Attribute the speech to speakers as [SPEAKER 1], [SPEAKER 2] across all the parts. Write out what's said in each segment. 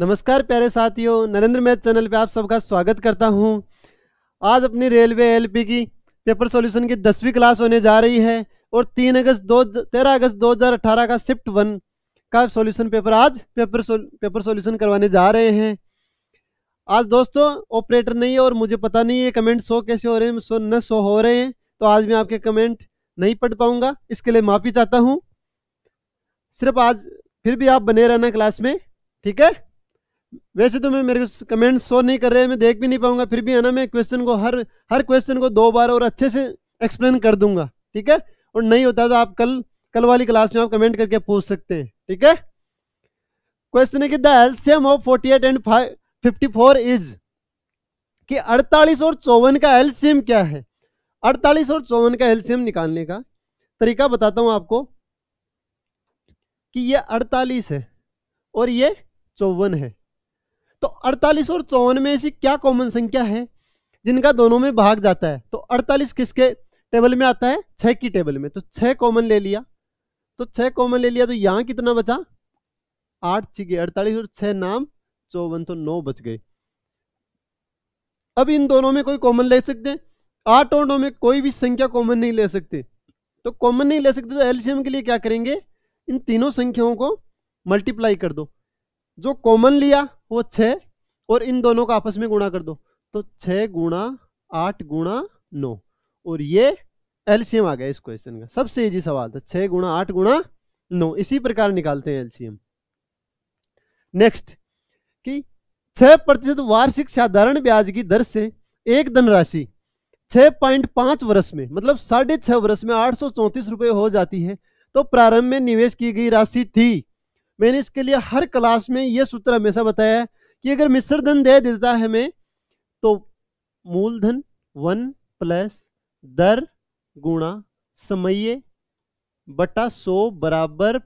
[SPEAKER 1] नमस्कार प्यारे साथियों नरेंद्र मैथ चैनल पे आप सबका स्वागत करता हूँ आज अपनी रेलवे एलपी की पेपर सॉल्यूशन की दसवीं क्लास होने जा रही है और तीन अगस्त दो तेरह अगस्त 2018 का शिफ्ट वन का सॉल्यूशन पेपर आज पेपर सोल, पेपर सॉल्यूशन करवाने जा रहे हैं आज दोस्तों ऑपरेटर नहीं है और मुझे पता नहीं है कमेंट शो कैसे हो रहे हैं शो न शो हो रहे हैं तो आज मैं आपके कमेंट नहीं पढ़ पाऊँगा इसके लिए माफ़ी चाहता हूँ सिर्फ आज फिर भी आप बने रहना क्लास में ठीक है वैसे तो मैं मेरे को कमेंट्स शो नहीं कर रहे हैं मैं देख भी नहीं पाऊंगा फिर भी है ना मैं क्वेश्चन को हर हर क्वेश्चन को दो बार और अच्छे से एक्सप्लेन कर दूंगा ठीक है और नहीं होता तो आप कल कल वाली क्लास में आप कमेंट करके पूछ सकते हैं ठीक है क्वेश्चन है कि the LCM of forty eight and fifty four is कि अड़तालीस और चौवन का एल्सियम क्या है अड़तालीस और चौवन का एल्सियम निकालने का तरीका बताता हूं आपको कि ये अड़तालीस है और ये चौवन है तो 48 और चौवन में ऐसी क्या कॉमन संख्या है जिनका दोनों में भाग जाता है तो 48 किसके टेबल में आता है छह की टेबल में तो छह कॉमन ले लिया तो छह कॉमन ले लिया तो यहां कितना बचा आठ छिगे अड़तालीस और छह नाम चौवन तो नौ बच गए अब इन दोनों में कोई कॉमन ले सकते आठ और नौ में कोई भी संख्या कॉमन नहीं ले सकते तो कॉमन नहीं ले सकते तो एलसीएम के लिए क्या करेंगे इन तीनों संख्याओं को मल्टीप्लाई कर दो जो कॉमन लिया वो छ और इन दोनों का आपस में गुणा कर दो तो छ गुणा आठ गुणा नौ और ये एलसीएम आ गया इस क्वेश्चन का सबसे ईजी सवाल था छह गुणा आठ गुणा नौ इसी प्रकार निकालते हैं एलसीएम नेक्स्ट कि छह प्रतिशत वार्षिक साधारण ब्याज की दर से एक धनराशि छ पॉइंट पांच वर्ष में मतलब साढ़े छह वर्ष में आठ सौ चौंतीस रुपए हो जाती है तो प्रारंभ में निवेश की गई राशि थी मैंने इसके लिए हर क्लास में यह सूत्र हमेशा बताया कि अगर मिश्र धन दे देता है हमें तो मूलधन वन प्लस दर गुणा समय बटा सो बराबर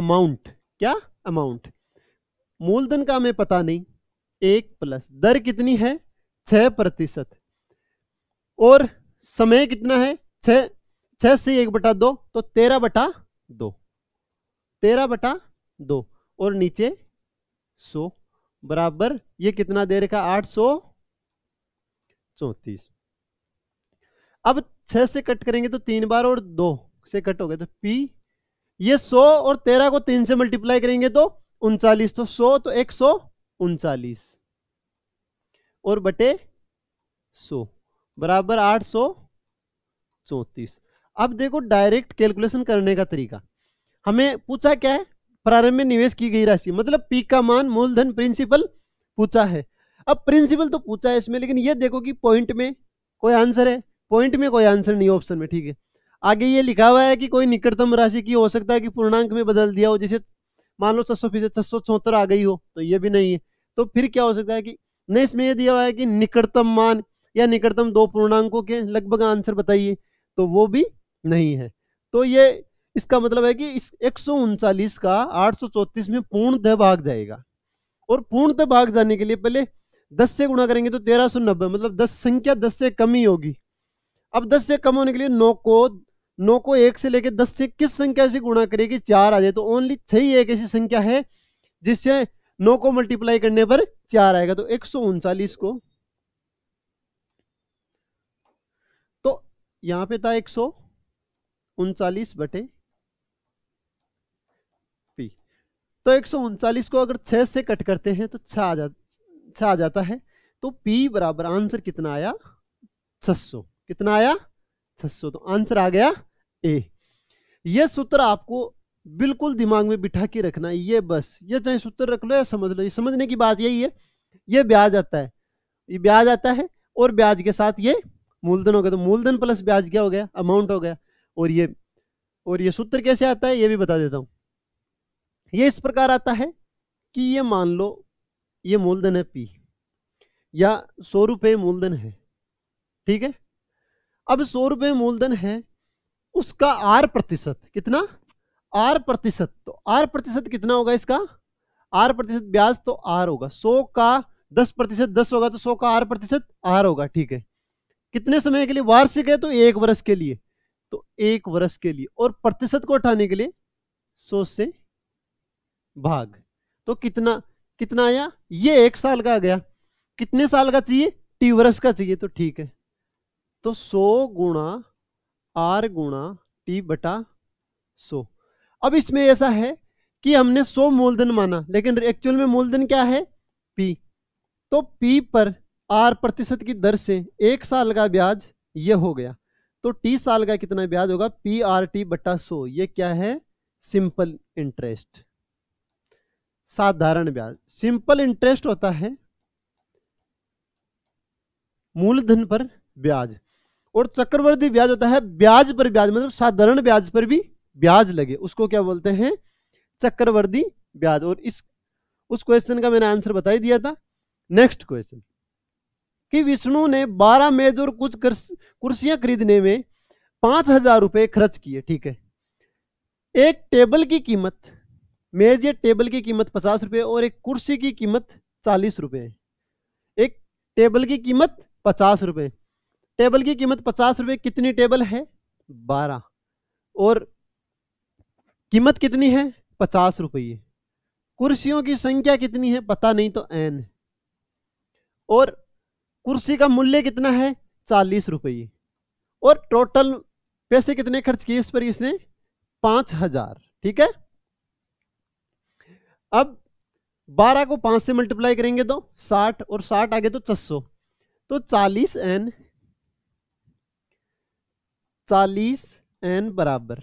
[SPEAKER 1] अमाउंट क्या अमाउंट मूलधन का हमें पता नहीं एक प्लस दर कितनी है छः प्रतिशत और समय कितना है छ से एक बटा दो तो तेरह बटा दो तेरह बटा दो और नीचे सो बराबर ये कितना दे रखा आठ सौ चौतीस अब छह से कट करेंगे तो तीन बार और दो से कट हो गए तो पी ये सौ और तेरह को तीन से मल्टीप्लाई करेंगे तो उनचालीस तो सौ तो एक सौ उनचालीस और बटे सो बराबर आठ सौ चौतीस अब देखो डायरेक्ट कैलकुलेशन करने का तरीका हमें पूछा क्या है प्रारंभ में निवेश की गई राशि मतलब पी का मान मूलधन प्रिंसिपल पूछा है अब प्रिंसिपल तो पूछा है इसमें लेकिन ये देखो कि पॉइंट में कोई आंसर है पॉइंट में कोई आंसर नहीं ऑप्शन में ठीक है आगे ये लिखा हुआ है कि कोई निकटतम राशि की हो सकता है कि पूर्णांक में बदल दिया हो जैसे मान लो छह सौ फीसद छह सौ चौहत्तर आ गई हो तो ये भी नहीं है तो फिर क्या हो सकता है कि नहीं इसमें यह दिया हुआ है कि निकटतम मान या निकटतम दो पूर्णांकों के लगभग आंसर बताइए तो वो भी नहीं है तो ये इसका मतलब है कि इस एक का आठ में पूर्णतः भाग जाएगा और पूर्णतः भाग जाने के लिए पहले दस से गुणा करेंगे तो तेरह सौ नब्बे मतलब दस संख्या दस से कम ही होगी अब दस से कम होने के लिए नौ को नौ को एक से लेकर दस से किस संख्या से गुणा करेगी चार आ जाए तो ओनली छह ही एक ऐसी संख्या है जिससे नौ को मल्टीप्लाई करने पर चार आएगा तो एक को तो यहां पे था एक सौ उनचालीस बटे तो एक को अगर छः से कट करते हैं तो छः आ जा छः आ जाता है तो P बराबर आंसर कितना आया 600 कितना आया 600 तो आंसर आ गया ए यह सूत्र आपको बिल्कुल दिमाग में बिठा के रखना है ये बस ये चाहे सूत्र रख लो या समझ लो ये समझने की बात यही है ये ब्याज आता है ये ब्याज आता है और ब्याज के साथ ये मूलधन हो गया तो मूलधन प्लस ब्याज क्या हो गया अमाउंट हो गया और ये और ये सूत्र कैसे आता है ये भी बता देता हूँ ये इस प्रकार आता है कि ये मान लो ये मूलधन है पी या सौ रुपये मूलधन है ठीक है अब सौ रुपये मूलधन है उसका आर प्रतिशत कितना आर प्रतिशत तो आर प्रतिशत कितना होगा इसका आर प्रतिशत ब्याज तो आर होगा सौ का दस प्रतिशत दस होगा तो सौ का आर प्रतिशत आर होगा ठीक है कितने समय के लिए वार्षिक है तो एक वर्ष के लिए तो एक वर्ष के लिए और प्रतिशत को उठाने के लिए सौ से भाग तो कितना कितना आया ये एक साल का आ गया कितने साल का चाहिए टी वर्ष का चाहिए तो ठीक है तो सो गुणा आर गुणा टी बटा सो अब इसमें ऐसा है कि हमने सो मूलधन माना लेकिन एक्चुअल में मूलधन क्या है पी तो पी पर आर प्रतिशत की दर से एक साल का ब्याज ये हो गया तो टी साल का कितना ब्याज होगा पी आर टी बटा सो ये क्या है सिंपल इंटरेस्ट साधारण ब्याज सिंपल इंटरेस्ट होता है मूलधन पर ब्याज और चक्रवर्ती ब्याज होता है ब्याज पर ब्याज मतलब साधारण ब्याज पर भी ब्याज लगे उसको क्या बोलते हैं चक्रवर्ती ब्याज और इस उस क्वेश्चन का मैंने आंसर बता ही दिया था नेक्स्ट क्वेश्चन कि विष्णु ने 12 मेज और कुछ कुर्सियां खरीदने में पांच हजार रुपए खर्च किए ठीक है एक टेबल की कीमत मेज या टेबल की कीमत पचास रुपये और एक कुर्सी की कीमत चालीस रुपये एक टेबल की कीमत पचास रुपये टेबल की कीमत पचास रुपये कितनी टेबल है बारह और कीमत कितनी है पचास रुपये कुर्सियों की संख्या कितनी है पता नहीं तो एन और कुर्सी का मूल्य कितना है चालीस रुपये और टोटल पैसे कितने खर्च किए इस पर इसने पाँच हजार ठीक है अब 12 को 5 से मल्टीप्लाई करेंगे तो 60 और 60 आगे तो छसो तो 40n एन बराबर एन बराबर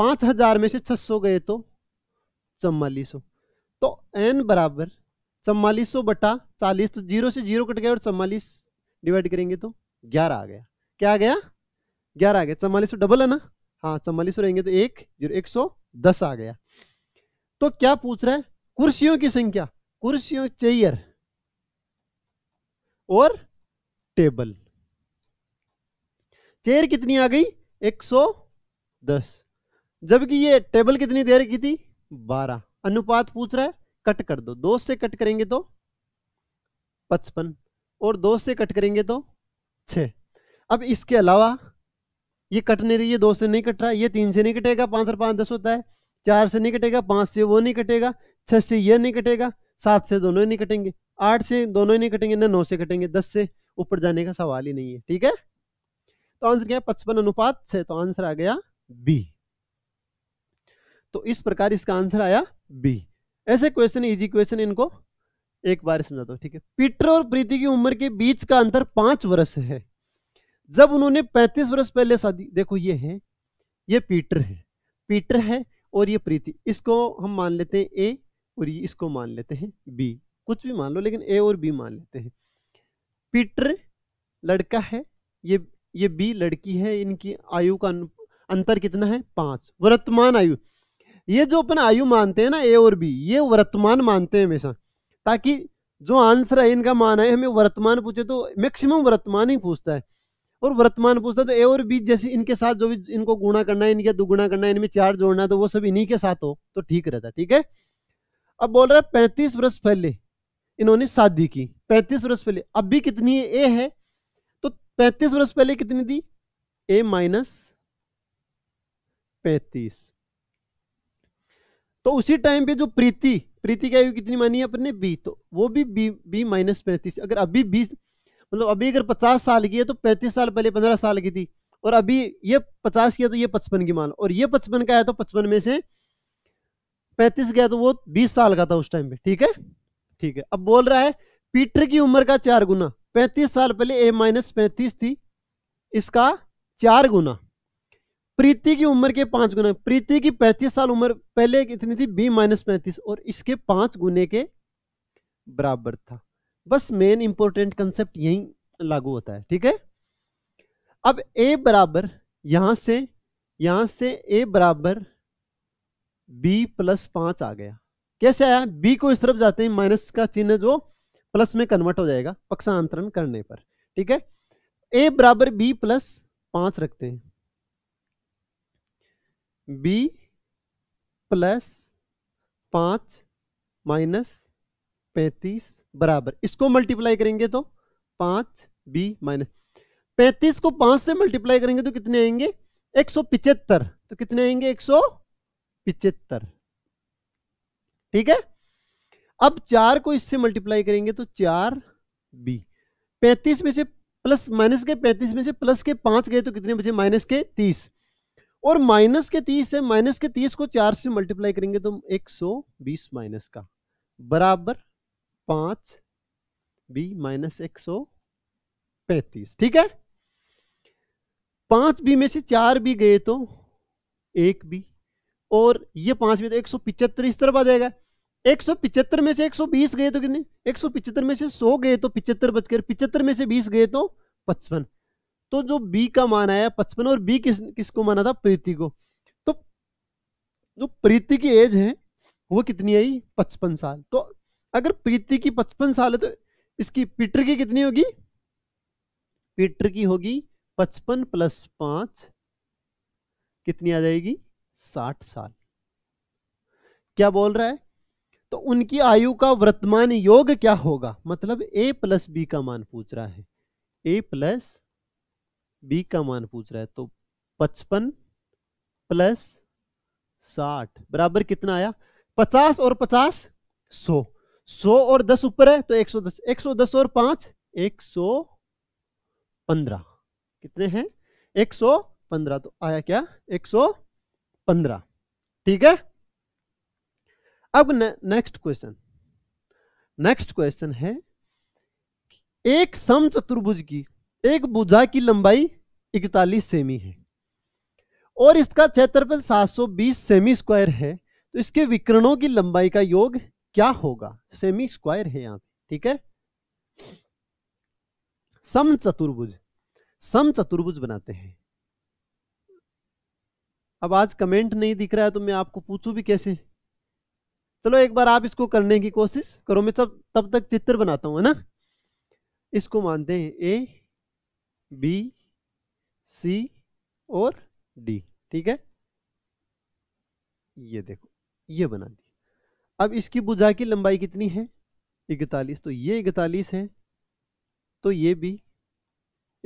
[SPEAKER 1] पांच हजार में से 600 गए तो चवालीसो तो एन बराबर चवालीसो बटा चालीस तो जीरो से जीरो कट गया और चवालीस डिवाइड करेंगे तो ग्यारह आ गया क्या आ गया ग्यारह आ गया चम्मालीस डबल है ना हाँ चम्मालीस रहेंगे तो एक जीरो एक सौ दस आ गया तो क्या पूछ रहा है कुर्सियों की संख्या कुर्सियों चेयर और टेबल चेयर कितनी आ गई 110 जबकि ये टेबल कितनी देर की थी 12 अनुपात पूछ रहा है कट कर दो दो से कट करेंगे तो पचपन और दो से कट करेंगे तो छ अब इसके अलावा ये कट नहीं रही है दो से नहीं कट रहा ये तीन से नहीं कटेगा पांच और पांच दस होता है चार से नहीं कटेगा पाँच से वो नहीं कटेगा छः से यह नहीं कटेगा सात से दोनों ही नहीं कटेंगे आठ से दोनों ही नहीं कटेंगे न नौ से कटेंगे दस से ऊपर जाने का सवाल ही नहीं है ठीक है तो आंसर क्या है पचपन अनुपात छः तो आंसर आ गया बी तो इस प्रकार इसका आंसर आया बी ऐसे क्वेश्चन इजी क्वेश्चन इनको एक बार समझा दो ठीक है पीटर और प्रीति की उम्र के बीच का अंतर पांच वर्ष है जब उन्होंने पैंतीस वर्ष पहले शादी देखो ये है ये पीटर है पीटर है और ये प्रीति इसको हम मान लेते हैं ए और ये इसको मान लेते हैं बी कुछ भी मान लो लेकिन ए और बी मान लेते हैं पीटर लड़का है ये ये बी लड़की है इनकी आयु का अंतर कितना है पाँच वर्तमान आयु ये जो अपन आयु मानते हैं ना ए और बी ये वर्तमान मानते हैं हमेशा ताकि जो आंसर है इनका मान है हमें वर्तमान पूछे तो मैक्सिमम वर्तमान ही पूछता है और वर्तमान पूछता तो ए और बी जैसे इनके साथ जो भी इनको गुणा करना है इनके दुगुना करना है इनमें चार जोड़ना है तो वो सब इन्हीं के साथ हो तो ठीक रहता ठीक है अब बोल रहा है पैंतीस वर्ष पहले इन्होंने शादी की पैंतीस वर्ष पहले अब भी कितनी है ए है तो पैंतीस वर्ष पहले कितनी दी ए माइनस पैंतीस तो उसी टाइम पे जो प्रीति प्रीति की आयु कितनी मानी है अपने बी तो वो भी बी बी माइनस पैंतीस अगर अभी बीस मतलब अभी अगर पचास साल की है तो पैंतीस साल पहले पंद्रह साल की थी और अभी ये पचास की है तो ये पचपन की मान और ये पचपन का है तो पचपन में से पैंतीस गया तो वो बीस साल का था उस टाइम पे ठीक है ठीक है अब बोल रहा है पीटर की उम्र का चार गुना पैंतीस साल पहले ए माइनस पैंतीस थी इसका चार गुना प्रीति की उम्र के पांच गुना प्रीति की पैंतीस साल उम्र पहले कितनी थी बी माइनस पैंतीस और इसके पांच गुने के बराबर था बस मेन इंपॉर्टेंट कंसेप्ट यही लागू होता है ठीक है अब ए बराबर यहां से यहां से ए बराबर बी प्लस पांच आ गया कैसे आया बी को इस तरफ जाते हैं माइनस का चिन्ह जो प्लस में कन्वर्ट हो जाएगा पक्षांतरण करने पर ठीक है ए बराबर बी प्लस पांच रखते हैं बी प्लस पांच माइनस पैंतीस बराबर इसको मल्टीप्लाई करेंगे तो पांच बी माइनस पैंतीस को पांच से मल्टीप्लाई करेंगे तो कितने आएंगे एक सौ पिचहत्तर तो कितने आएंगे एक सौ पिचहत्तर ठीक है अब चार को इससे मल्टीप्लाई करेंगे तो चार बी पैंतीस में से प्लस माइनस के पैंतीस में से प्लस के पांच गए तो कितने बचे माइनस के तीस और माइनस के तीस से माइनस के तीस को चार से मल्टीप्लाई करेंगे तो एक सौ बीस माइनस का बराबर पांच बी माइनस एक सौ पैंतीस ठीक है पांच बी में से चार बी गए तो एक बी और ये पांच बी तो एक सौ पिचहत्तर इस तरफ आ जाएगा एक सौ पिचहत्तर में से एक सौ बीस गए तो कितने एक सौ पिचहत्तर में से सौ गए तो पिचहत्तर बचकर पिचहत्तर में से बीस गए तो पचपन तो जो बी का मान आया पचपन और बी किस किसको माना था प्रीति को तो जो प्रीति की एज है वो कितनी आई पचपन साल तो अगर प्रीति की पचपन साल है तो इसकी पीटर की कितनी होगी पीटर की होगी पचपन प्लस पांच कितनी आ जाएगी साठ साल क्या बोल रहा है तो उनकी आयु का वर्तमान योग क्या होगा मतलब ए प्लस बी का मान पूछ रहा है ए प्लस बी का मान पूछ रहा है तो पचपन प्लस साठ बराबर कितना आया पचास और पचास सौ सौ और दस ऊपर है तो एक सौ दस एक सौ दस और पांच एक सौ पंद्रह कितने हैं एक सौ पंद्रह तो आया क्या एक सौ पंद्रह ठीक है अब नेक्स्ट क्वेश्चन नेक्स्ट क्वेश्चन है एक सम चतुर्भुज की एक भुजा की लंबाई इकतालीस सेमी है और इसका क्षेत्रफल 720 सेमी स्क्वायर है तो इसके विकरणों की लंबाई का योग क्या होगा सेमी स्क्वायर है यहां ठीक है सम चतुर्भुज सम चतुर्भुज बनाते हैं अब आज कमेंट नहीं दिख रहा है तो मैं आपको पूछूं भी कैसे चलो एक बार आप इसको करने की कोशिश करो मैं सब तब तक चित्र बनाता हूं है ना इसको मानते हैं ए बी सी और डी ठीक है ये देखो ये बना दिया अब इसकी भुजा की लंबाई कितनी है इकतालीस तो ये इकतालीस है तो ये भी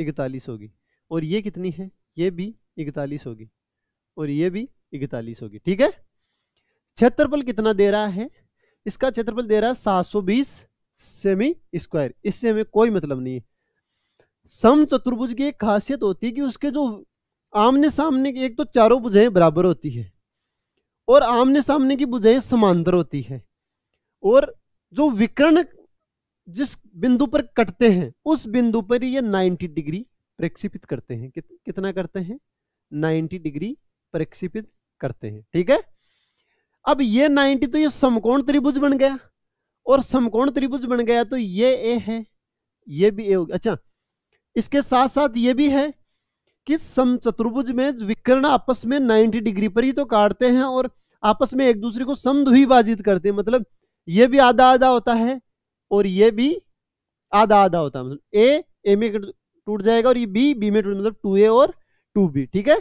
[SPEAKER 1] इकतालीस होगी और ये कितनी है ये भी इकतालीस होगी और ये भी इकतालीस होगी ठीक है क्षेत्रफल कितना दे रहा है इसका क्षेत्रफल दे रहा है सात सौ बीस सेमी स्क्वायर इससे हमें कोई मतलब नहीं है सम चतुर्भुज की एक खासियत होती है कि उसके जो आमने सामने की एक तो चारों भुजाएं बराबर होती है और आमने सामने की बुझाइश समांतर होती है और जो विकर्ण जिस बिंदु पर कटते हैं उस बिंदु पर ये 90 डिग्री प्रक्षेपित करते हैं कितना करते हैं 90 डिग्री प्रक्षेपित करते हैं ठीक है अब ये 90 तो ये समकोण त्रिभुज बन गया और समकोण त्रिभुज बन गया तो ये ए है ये भी ए हो गया अच्छा इसके साथ साथ ये भी है कि समचतुर्भुज में विकर्ण आपस में 90 डिग्री पर ही तो काटते हैं और आपस में एक दूसरे को समद्विभाजित करते हैं मतलब ये भी आधा आधा होता है और ये भी आधा आधा होता है मतलब ए ए में टूट जाएगा और ये बी बी में टूट मतलब टू ए और टू बी ठीक है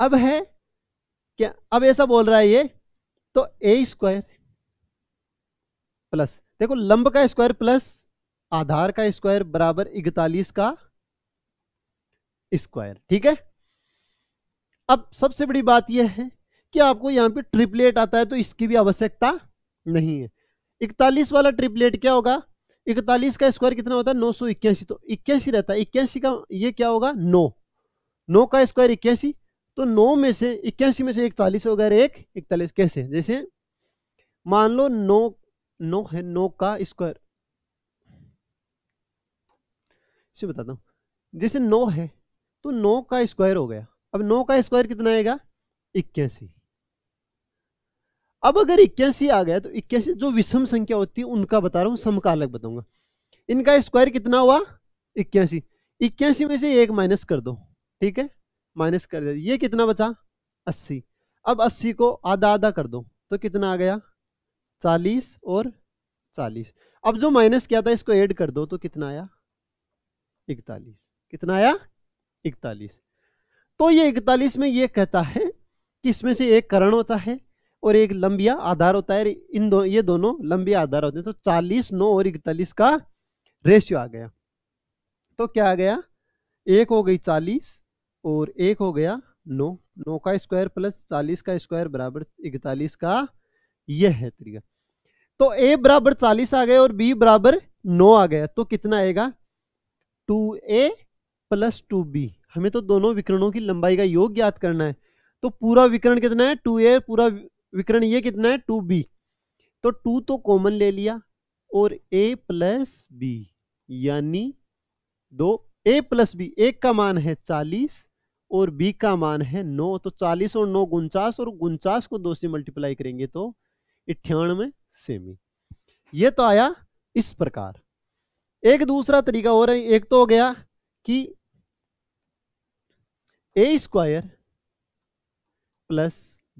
[SPEAKER 1] अब है क्या अब ऐसा बोल रहा है ये तो ए स्क्वायर प्लस देखो लंब का स्क्वायर प्लस आधार का स्क्वायर बराबर इकतालीस का स्क्वायर ठीक है अब सबसे बड़ी बात यह है कि आपको यहां पे ट्रिपलेट आता है तो इसकी भी आवश्यकता नहीं है इकतालीस वाला ट्रिपलेट क्या होगा इकतालीस का स्क्वायर कितना होता है नौ सौ इक्यासी तो इक्यासी रहता है इक्यासी का ये क्या होगा नौ नौ का स्क्वायर इक्यासी तो नो में से इक्यासी में से एक चालीस हो गया एक इकतालीस कैसे जैसे मान लो नो नो है नो का स्क्वायर इसे बताता हूं जैसे नो है तो नौ का स्क्वायर हो गया अब नौ का स्क्वायर कितना आएगा इक्यासी अब अगर इक्यासी आ गया तो इक्यासी जो विषम संख्या होती है उनका बता रहा हूं समकालक बताऊंगा इनका स्क्वायर कितना हुआ इक्यासी इक्यासी में से एक माइनस कर दो ठीक है माइनस कर दे ये कितना बचा अस्सी अब अस्सी को आधा आधा कर दो तो कितना आ गया चालीस और चालीस अब जो माइनस किया था इसको ऐड कर दो तो कितना आया इकतालीस कितना आया इकतालीस तो ये इकतालीस में ये कहता है कि इसमें से एक करण होता है और एक लंबिया आधार होता है इन दो ये दोनों लंबिया आधार होते हैं तो चालीस नौ और इकतालीस का रेशियो आ गया तो क्या आ गया एक हो गई चालीस और एक हो गया नौ नौ का स्क्वायर प्लस चालीस का स्क्वायर बराबर इकतालीस का यह है तरीका तो ए बराबर चालीस आ गया और बी बराबर नौ आ गया तो कितना आएगा two a plus two b हमें तो दोनों विकरणों की लंबाई का योग ज्ञात करना है तो पूरा विकरण कितना है टू ए पूरा विकरण ये कितना है टू बी तो टू तो कॉमन ले लिया और ए प्लस बी यानी दो ए प्लस बी एक का मान है चालीस और बी का मान है नौ तो चालीस और नौ उनचास और उनचास को दो से मल्टीप्लाई करेंगे तो इट्ठानवे सेमी ये तो आया इस प्रकार एक दूसरा तरीका और है एक तो हो गया कि a square plus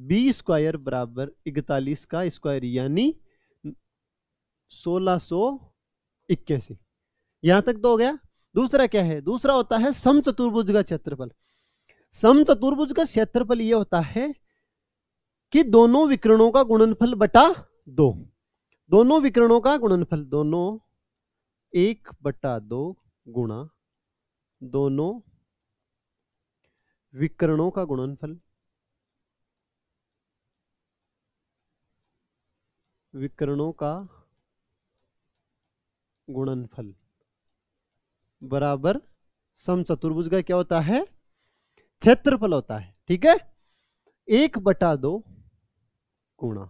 [SPEAKER 1] B square बराबर इकतालीस का स्क्वायर यानी सोलह सो इक्यासी यहां तक तो हो गया दूसरा क्या है दूसरा होता है सम चतुर्भुज का क्षेत्रफल सम चतुर्भुज का क्षेत्रफल यह होता है कि दोनों विकरणों का गुणनफल बटा दो दोनों विकरणों का गुणनफल दोनों एक बटा दो गुणा दोनों विकरणों का गुणनफल विकरणों का गुणनफल बराबर सम चतुर्भुज का क्या होता है क्षेत्रफल होता है ठीक है एक बटा दो गुणा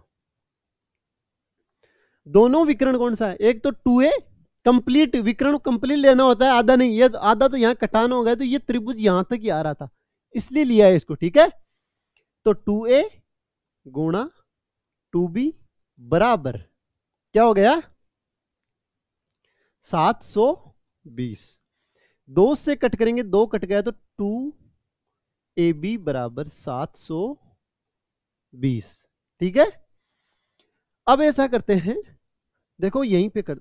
[SPEAKER 1] दोनों विकरण कौन सा है एक तो टू ए कंप्लीट विकरण कंप्लीट लेना होता है आधा नहीं ये आधा तो यहां कटान हो गया तो ये त्रिभुज यहां तक ही आ रहा था इसलिए लिया है इसको ठीक है तो टू ए गुणा टू बी बराबर क्या हो गया सात सौ बीस दो से कट करेंगे दो कट गया तो टू ए बी बराबर सात सौ बीस ठीक है अब ऐसा करते हैं देखो यहीं पे कर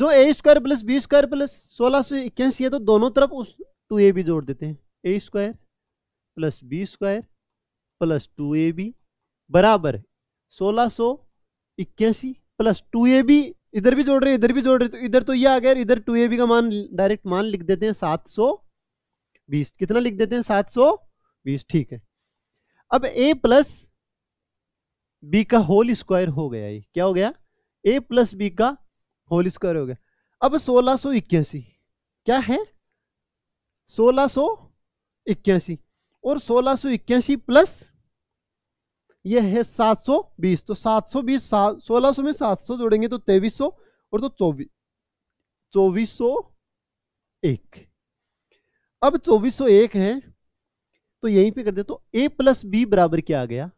[SPEAKER 1] जो a square plus B square plus सोलह सौ इक्यासी है तो दोनों तरफ उस टू ए भी जोड़ देते हैं a square plus B square plus two a b बराबर सोलह सो इक्यासी प्लस टू ए बी इधर भी जोड़ रहे इधर भी जोड़ रहे तो इधर तो ये आ गया इधर टू ए बी का मान डायरेक्ट मान लिख देते हैं सात सौ बीस कितना लिख देते हैं सात सौ बीस ठीक है अब ए प्लस बी का होल स्क्वायर हो गया ये क्या हो गया ए प्लस बी का होल स्क्वायर हो गया अब सोलह सो इक्यासी क्या है सोलह सो इक्यासी और सोलह सौ इक्यासी प्लस ये है सात सौ बीस तो सात सौ बीस सात सोलह सौ में सात सौ जोड़ेंगे तो तेईस सौ और तो चौबीस चौबीस सौ एक अब चौबीस सौ एक है तो यहीं पे कर दे तो ए प्लस बी बराबर क्या आ गया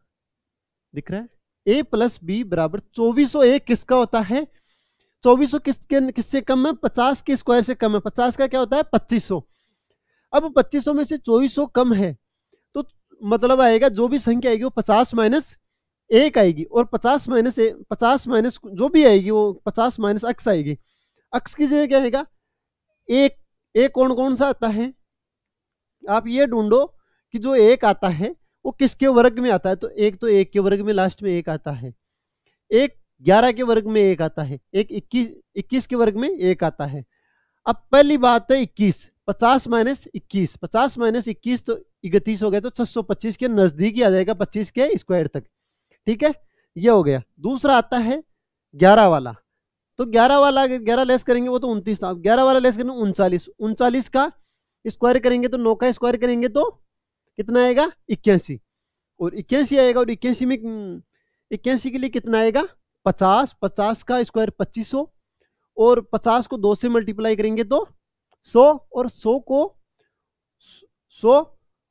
[SPEAKER 1] दिख रहा है ए प्लस बी बराबर चौबीस सौ एक किसका होता है चौबीस सौ किसके किससे कम है पचास के स्क्वायर से कम है पचास का क्या होता है पच्चीस सौ अब 2500 में से 2400 कम है तो मतलब आएगा जो भी संख्या आएगी वो 50 माइनस एक आएगी और 50 माइनस पचास माइनस जो भी आएगी वो 50 माइनस अक्स आएगी अक्स की जगह क्या आएगा एक एक कौन कौन सा आता है आप ये ढूंढो कि जो एक आता है वो किसके वर्ग में आता है तो एक तो एक के वर्ग में लास्ट में एक आता है एक ग्यारह के वर्ग में एक आता है एक इक्कीस इक्कीस के वर्ग में एक आता है अब पहली बात है इक्कीस पचास माइनस इक्कीस पचास माइनस इक्कीस तो इकतीस हो गया तो छह सौ पच्चीस के नजदीक ही आ जाएगा पच्चीस के स्क्वायर तक ठीक है ये हो गया दूसरा आता है ग्यारह वाला तो ग्यारह वाला ग्यारह लेस करेंगे वो तो उनतीस था ग्यारह वाला लेस करेंगे उनचालीस उनचालीस का स्क्वायर करेंगे तो नौ का स्क्वायर करेंगे तो कितना आएगा इक्यासी और इक्यासी आएगा और इक्यासी में हम्म, इक्यासी के लिए कितना आएगा पचास पचास का स्क्वायर पच्चीस और पचास को दो से मल्टीप्लाई करेंगे तो सौ और सौ को सो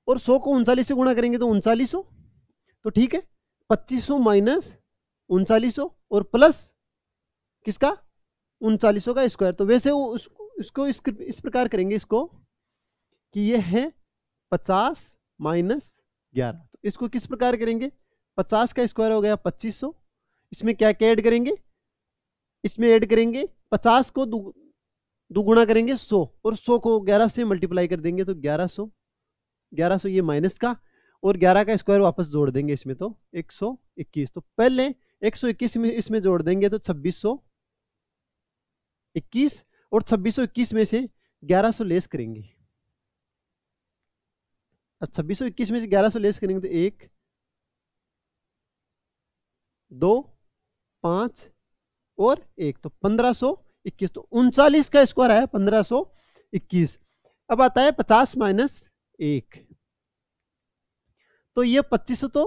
[SPEAKER 1] और सौ को उनचालीस से गुणा करेंगे तो उनचालीस सौ तो ठीक है पच्चीस सौ माइनस उनचालीस सौ और प्लस किसका उनचालीस सौ का स्क्वायर तो वैसे उस, इसको इस, इस प्रकार करेंगे इसको कि ये है पचास माइनस ग्यारह तो इसको किस प्रकार करेंगे पचास का स्क्वायर हो गया पच्चीस सौ इसमें क्या क्या ऐड करेंगे इसमें ऐड करेंगे पचास को दो गुणा करेंगे सो और सो को ग्यारह से मल्टीप्लाई कर देंगे तो ग्यारह सो ग्यारह सो ये माइनस का और ग्यारह का स्क्वायर वापस जोड़ देंगे इसमें तो एक सौ इक्कीस तो पहले एक सौ इक्कीस में इसमें जोड़ देंगे तो छब्बीस सौ इक्कीस और छब्बीस सौ इक्कीस में से ग्यारह सौ लेस करेंगे अब छब्बीस सौ इक्कीस में से ग्यारह सौ लेस करेंगे तो एक दो पांच और एक तो पंद्रह सौ इक्कीस तो उनचालीस का स्क्वायर आया पंद्रह सो इक्कीस अब आता है पचास माइनस एक तो ये पच्चीस तो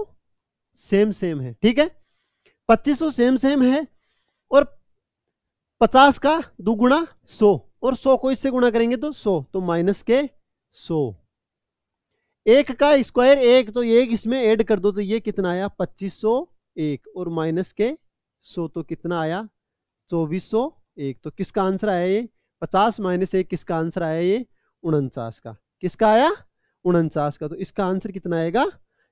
[SPEAKER 1] सेम सेम है ठीक है पच्चीस सेम सेम है और पचास का दुगुणा सौ और सौ को इससे गुणा करेंगे तो सौ तो माइनस के सौ एक का स्क्वायर एक तो एक इसमें ऐड कर दो तो ये कितना आया पच्चीस सौ एक और माइनस के सौ तो कितना आया चौबीस सौ एक तो किसका आंसर आया ये पचास माइनस एक किसका आंसर आया ये उनचास का किसका आया उनचास का तो इसका आंसर कितना आएगा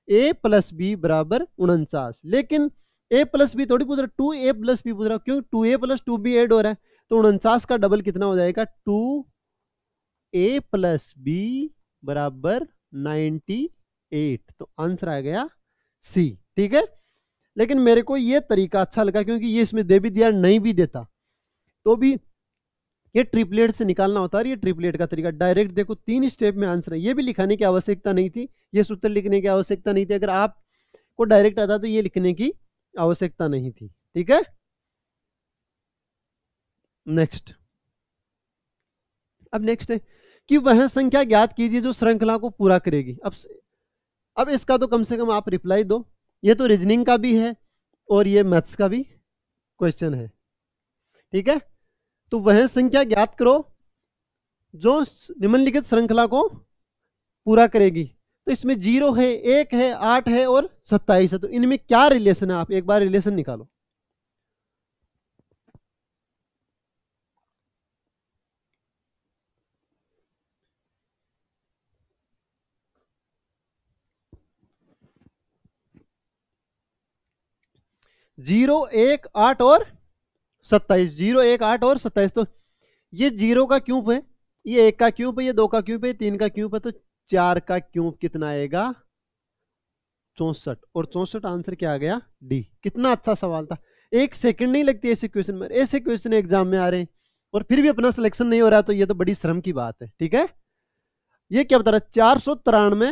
[SPEAKER 1] ए प्लस बी बराबर उनचास लेकिन ए प्लस बी थोड़ी पूछ रहा टू ए प्लस बी पूछ रहा क्यों two a plus two b add हो रहा है तो उनचास का डबल कितना हो जाएगा टू ए प्लस बी बराबर नाइन्टी एट तो आंसर आ गया सी ठीक है लेकिन मेरे को यह तरीका अच्छा लगा क्योंकि ये इसमें दे भी दिया नहीं भी देता तो भी ये ट्रिपलेट से निकालना होता है ये ट्रिपलेट का तरीका डायरेक्ट देखो तीन स्टेप में आंसर है ये भी लिखाने की आवश्यकता नहीं थी ये सूत्र लिखने की आवश्यकता नहीं थी अगर आप को डायरेक्ट आता तो ये लिखने की आवश्यकता नहीं थी ठीक है नेक्स्ट अब नेक्स्ट है कि वह संख्या ज्ञात कीजिए जो श्रृंखला को पूरा करेगी अब अब इसका तो कम से कम आप रिप्लाई दो ये तो रीजनिंग का भी है और ये मैथ्स का भी क्वेश्चन है ठीक है तो वह संख्या ज्ञात करो जो निम्नलिखित श्रृंखला को पूरा करेगी तो इसमें जीरो है एक है आठ है और सत्ताईस है तो इनमें क्या रिलेशन है आप एक बार रिलेशन निकालो जीरो एक आठ और सत्ताईस जीरो एक आठ और सत्ताईस तो ये जीरो का क्यूब है ये एक का क्यूब है ये दो का क्यूब है तीन का क्यूब है तो चार का क्यूब कितना आएगा चौसठ और चौसठ आंसर क्या आ गया डी कितना अच्छा सवाल था एक सेकंड नहीं लगती ऐसे क्वेश्चन में ऐसे क्वेश्चन एग्जाम में आ रहे हैं और फिर भी अपना सिलेक्शन नहीं हो रहा तो ये तो बड़ी श्रम की बात है ठीक है ये क्या बता रहा है चार सौ तिरानवे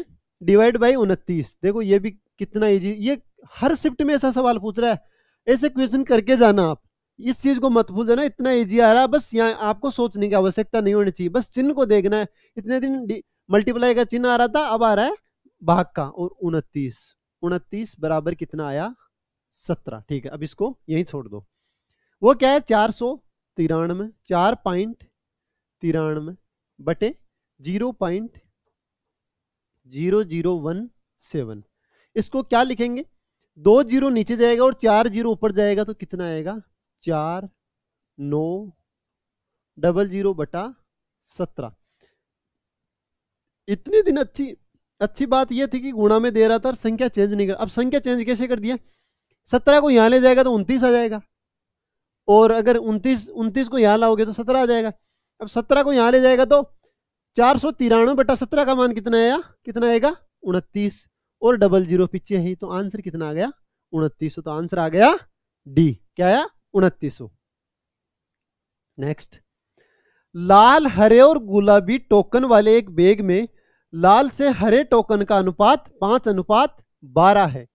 [SPEAKER 1] डिवाइड बाई उनतीस देखो ये भी कितना ईजी ये हर शिफ्ट में ऐसा सवाल पूछ रहा है ऐसे क्वेश्चन करके जाना आप इस चीज को मत भूल देना इतना ईजी आ रहा है बस यहाँ आपको सोचने की आवश्यकता नहीं होनी चाहिए बस चिन्ह को देखना है इतने दिन मल्टीप्लाई का चिन्ह आ रहा था अब आ रहा है भाग का और उनतीस उनतीस बराबर कितना आया सत्रह ठीक है अब इसको यही छोड़ दो वो क्या है चार सौ तिरानवे चार पॉइंट तिरानवे बटे zero point zero zero one seven इसको क्या लिखेंगे दो जीरो नीचे जाएगा और चार जीरो ऊपर जाएगा तो कितना आएगा चार नौ डबल जीरो बटा सत्रह इतनी दिन अच्छी अच्छी बात यह थी कि गुणा में दे रहा था और संख्या चेंज नहीं कर अब संख्या चेंज कैसे कर दिया सत्रह को यहाँ ले जाएगा तो उनतीस आ जाएगा और अगर उनतीस उनतीस को यहाँ लाओगे तो सत्रह आ जाएगा अब सत्रह को यहाँ ले जाएगा तो चार सौ तिरानवे बटा सत्रह का मान कितना आया कितना आएगा उनतीस और डबल जीरो पीछे ही तो आंसर कितना आ गया उनतीस तो आंसर आ गया डी क्या आया उनतीस नेक्स्ट लाल हरे और गुलाबी टोकन वाले एक बैग में लाल से हरे टोकन का अनुपात पांच अनुपात बारह है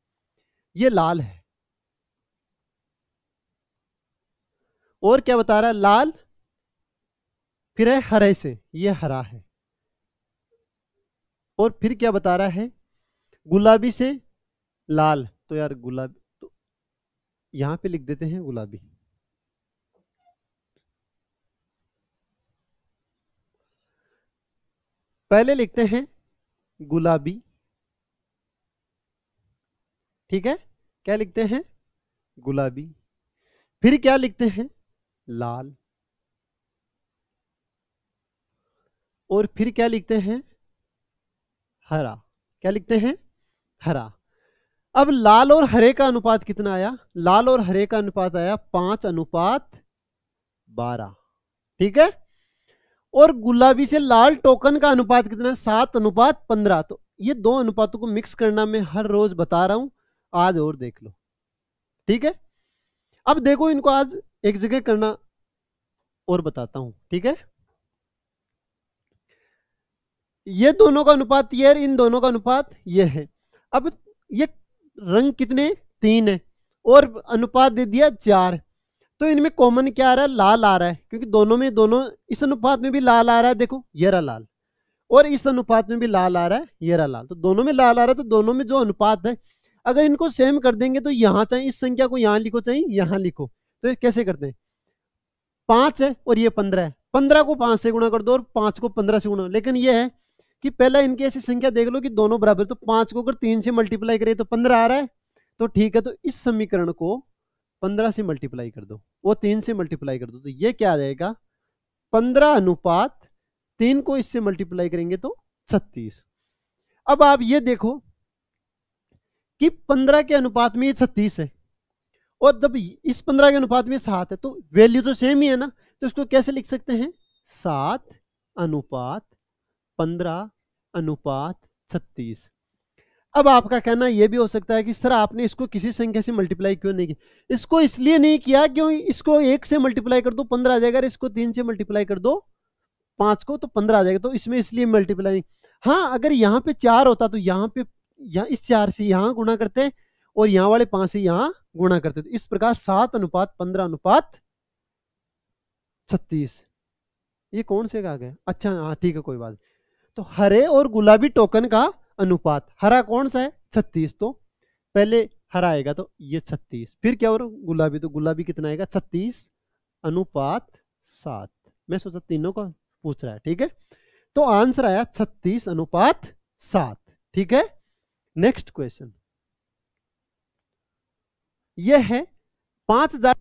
[SPEAKER 1] ये लाल है और क्या बता रहा है लाल फिर है हरे से ये हरा है और फिर क्या बता रहा है गुलाबी से लाल तो यार गुलाबी यहां पे लिख देते हैं गुलाबी पहले लिखते हैं गुलाबी ठीक है क्या लिखते हैं गुलाबी फिर क्या लिखते हैं लाल और फिर क्या लिखते हैं हरा क्या लिखते हैं हरा अब लाल और हरे का अनुपात कितना आया लाल और हरे का अनुपात आया पांच अनुपात बारह ठीक है और गुलाबी से लाल टोकन का अनुपात कितना है सात अनुपात पंद्रह तो ये दो अनुपातों को मिक्स करना मैं हर रोज बता रहा हूं आज और देख लो ठीक है अब देखो इनको आज एक जगह करना और बताता हूं ठीक है ये दोनों का अनुपात ये है इन दोनों का अनुपात ये है अब ये रंग कितने तीन है और अनुपात दे दिया चार तो इनमें कॉमन क्या आ रहा है लाल आ रहा है क्योंकि दोनों में दोनों इस अनुपात में भी लाल आ रहा है देखो ये रहा लाल और इस अनुपात में भी लाल आ रहा है ये रहा लाल तो दोनों में लाल आ रहा है तो दोनों में जो अनुपात है अगर इनको सेम कर देंगे तो यहाँ चाहे इस संख्या को यहाँ लिखो चाहे यहाँ लिखो तो कैसे करते हैं पांच है और ये पंद्रह है पंद्रह को पांच से गुणा कर दो और पांच को पंद्रह से गुणा लेकिन ये है कि पहला इनकी ऐसी संख्या देख लो कि दोनों बराबर तो पांच को अगर तीन से मल्टीप्लाई करें तो पंद्रह आ रहा है तो ठीक है तो इस समीकरण को पंद्रह से मल्टीप्लाई कर दो वो तीन से मल्टीप्लाई कर दो तो ये क्या आ जाएगा पंद्रह अनुपात तीन को इससे मल्टीप्लाई करेंगे तो छत्तीस अब आप ये देखो कि पंद्रह के अनुपात में ये छत्तीस है और जब इस पंद्रह के अनुपात में सात है तो वैल्यू तो सेम ही है ना तो इसको कैसे लिख सकते हैं सात अनुपात पंद्रह अनुपात छत्तीस अब आपका कहना यह भी हो सकता है कि सर आपने इसको किसी संख्या से मल्टीप्लाई क्यों नहीं किया इसको इसलिए नहीं किया क्यों इसको एक से मल्टीप्लाई कर दो पंद्रह आ जाएगा इसको तीन से मल्टीप्लाई कर दो पांच को तो पंद्रह आ जाएगा तो इसमें इसलिए मल्टीप्लाई हाँ अगर यहाँ पे चार होता तो यहाँ पे यहाँ इस चार से यहाँ गुणा करते और यहाँ वाले पांच से यहाँ गुणा करते तो इस प्रकार सात अनुपात पंद्रह अनुपात छत्तीस ये कौन से कहा गया अच्छा हाँ ठीक है कोई बात नहीं तो हरे और गुलाबी टोकन का अनुपात हरा कौन सा है छत्तीस तो पहले हरा आएगा तो ये छत्तीस फिर क्या और गुलाबी तो गुलाबी कितना आएगा छत्तीस अनुपात सात मैं सोचा तीनों का पूछ रहा है ठीक है तो आंसर आया छत्तीस अनुपात सात ठीक है नेक्स्ट क्वेश्चन यह है पांच हजार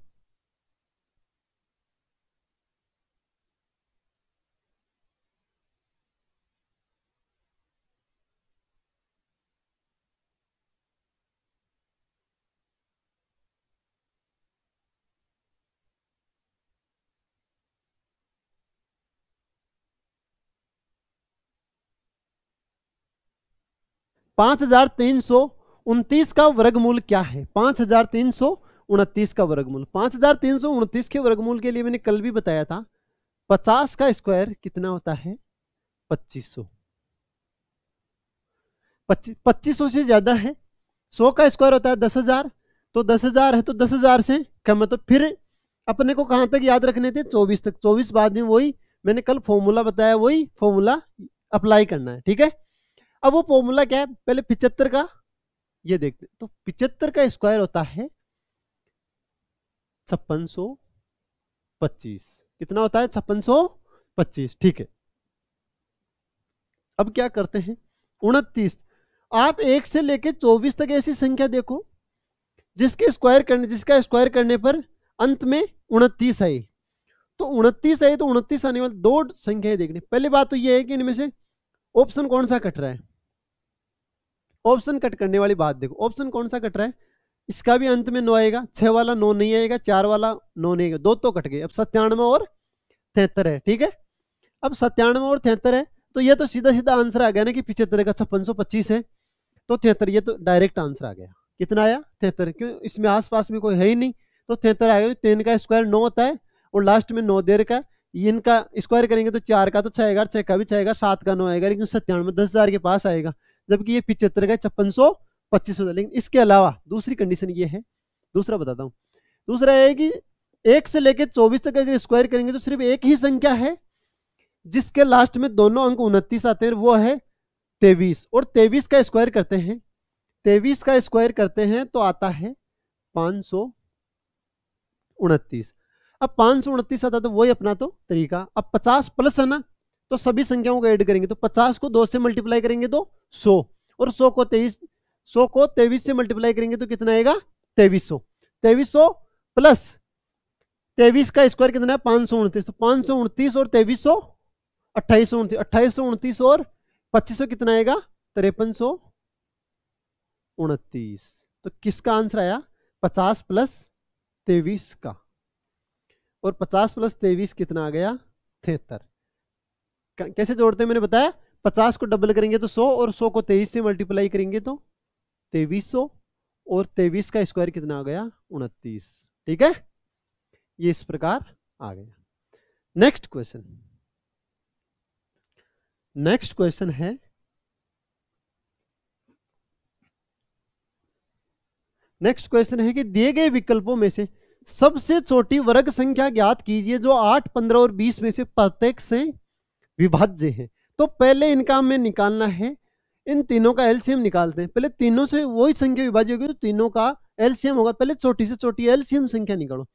[SPEAKER 1] पाँच हजार तीन सौ उनतीस का वर्गमूल क्या है पाँच हजार तीन सौ उनतीस का वर्गमूल पाँच हजार तीन सौ उनतीस के वर्गमूल के लिए मैंने कल भी बताया था पचास का स्क्वायर कितना होता है पच्चीस सौ पच्चीस सौ से ज्यादा है सौ का स्क्वायर होता है दस हजार तो दस हजार है तो दस हजार से कम है तो फिर अपने को कहाँ तक याद रखने थे चौबीस तक चौबीस बाद में वही मैंने कल फॉर्मूला बताया वही फॉर्मूला अप्लाई करना है ठीक है अब वो फॉर्मूला क्या है पहले पिचहत्तर का ये देखते तो पिचहत्तर का स्क्वायर होता है छप्पन सो पच्चीस कितना होता है छप्पन सो पच्चीस ठीक है अब क्या करते हैं उनतीस आप एक से लेकर चौबीस तक ऐसी संख्या देखो जिसके स्क्वायर करने जिसका स्क्वायर करने पर अंत में उनतीस आई तो उनतीस आई तो उनतीस आने वाली दो संख्याएं देखने पहली बात तो यह है कि इनमें से ऑप्शन कौन सा कट रहा है ऑप्शन कट करने वाली बात देखो ऑप्शन कौन सा कट रहा है इसका भी अंत में नौ आएगा छः वाला नौ नहीं आएगा चार वाला नौ नहीं आएगा दो तो कट गए अब सत्तानवे और तिहत्तर है ठीक है अब सत्तानवे और तिहत्तर है तो ये तो सीधा सीधा आंसर आ गया ना कि पिछहत्तर का छप्पन सौ पच्चीस है तो तिहत्तर ये तो डायरेक्ट आंसर आ गया कितना आया तिहत्तर क्यों इसमें आसपास में कोई है ही नहीं तो तिहत्तर आ गया तीन तो का स्क्वायर नौ होता है और लास्ट में नौ देर का इनका स्क्वायर करेंगे तो चार का तो छः आएगा छः का भी छः आएगा सात का नौ आएगा लेकिन सत्तानवे दस हज़ार के पास आएगा जबकि ये पिछहत्तर का छप्पन सौ पच्चीस होता है लेकिन इसके अलावा दूसरी कंडीशन ये है दूसरा बताता हूँ दूसरा है कि एक से लेकर चौबीस तक अगर स्क्वायर करेंगे तो सिर्फ एक ही संख्या है जिसके लास्ट में दोनों अंक उनतीस आते हैं वो है तेवीस और तेवीस का स्क्वायर करते हैं तेवीस का स्क्वायर करते हैं तो आता है पाँच सौ उनतीस अब पाँच सौ उनतीस आता तो वही अपना तो तरीका अब पचास प्लस है ना तो सभी संख्याओं को ऐड करेंगे तो पचास को दो से मल्टीप्लाई करेंगे तो सौ और सौ को तेईस सौ को तेईस से मल्टीप्लाई करेंगे तो कितना आएगा तेईस सौ तेईस सौ प्लस तेईस का स्क्वायर कितना है पाँच सौ उनतीस तो पाँच सौ उनतीस और तेईस सौ अट्ठाईस सौ उनतीस अट्ठाईस सौ उनतीस और पच्चीस सौ कितना आएगा तिरपन सौ उनतीस तो किसका आंसर आया पचास प्लस तेईस का और पचास प्लस तेईस कितना आ गया थेहत्तर कैसे जोड़ते हैं मैंने बताया पचास को डबल करेंगे तो सौ और सौ को तेईस से मल्टीप्लाई करेंगे तो तेईस सौ और तेईस का स्क्वायर कितना आ गया उनतीस ठीक है ये इस प्रकार आ गया नेक्स्ट क्वेश्चन नेक्स्ट क्वेश्चन है नेक्स्ट क्वेश्चन है कि दिए गए विकल्पों में से सबसे छोटी वर्ग संख्या ज्ञात कीजिए जो आठ पंद्रह और बीस में से प्रत्येक से विभाज्य है तो पहले इनका हमें निकालना है इन तीनों का एलसीएम निकालते हैं पहले तीनों से वही संख्या विभाजित होगी तो तीनों का एलसीएम होगा पहले छोटी से छोटी एलसीएम संख्या निकालो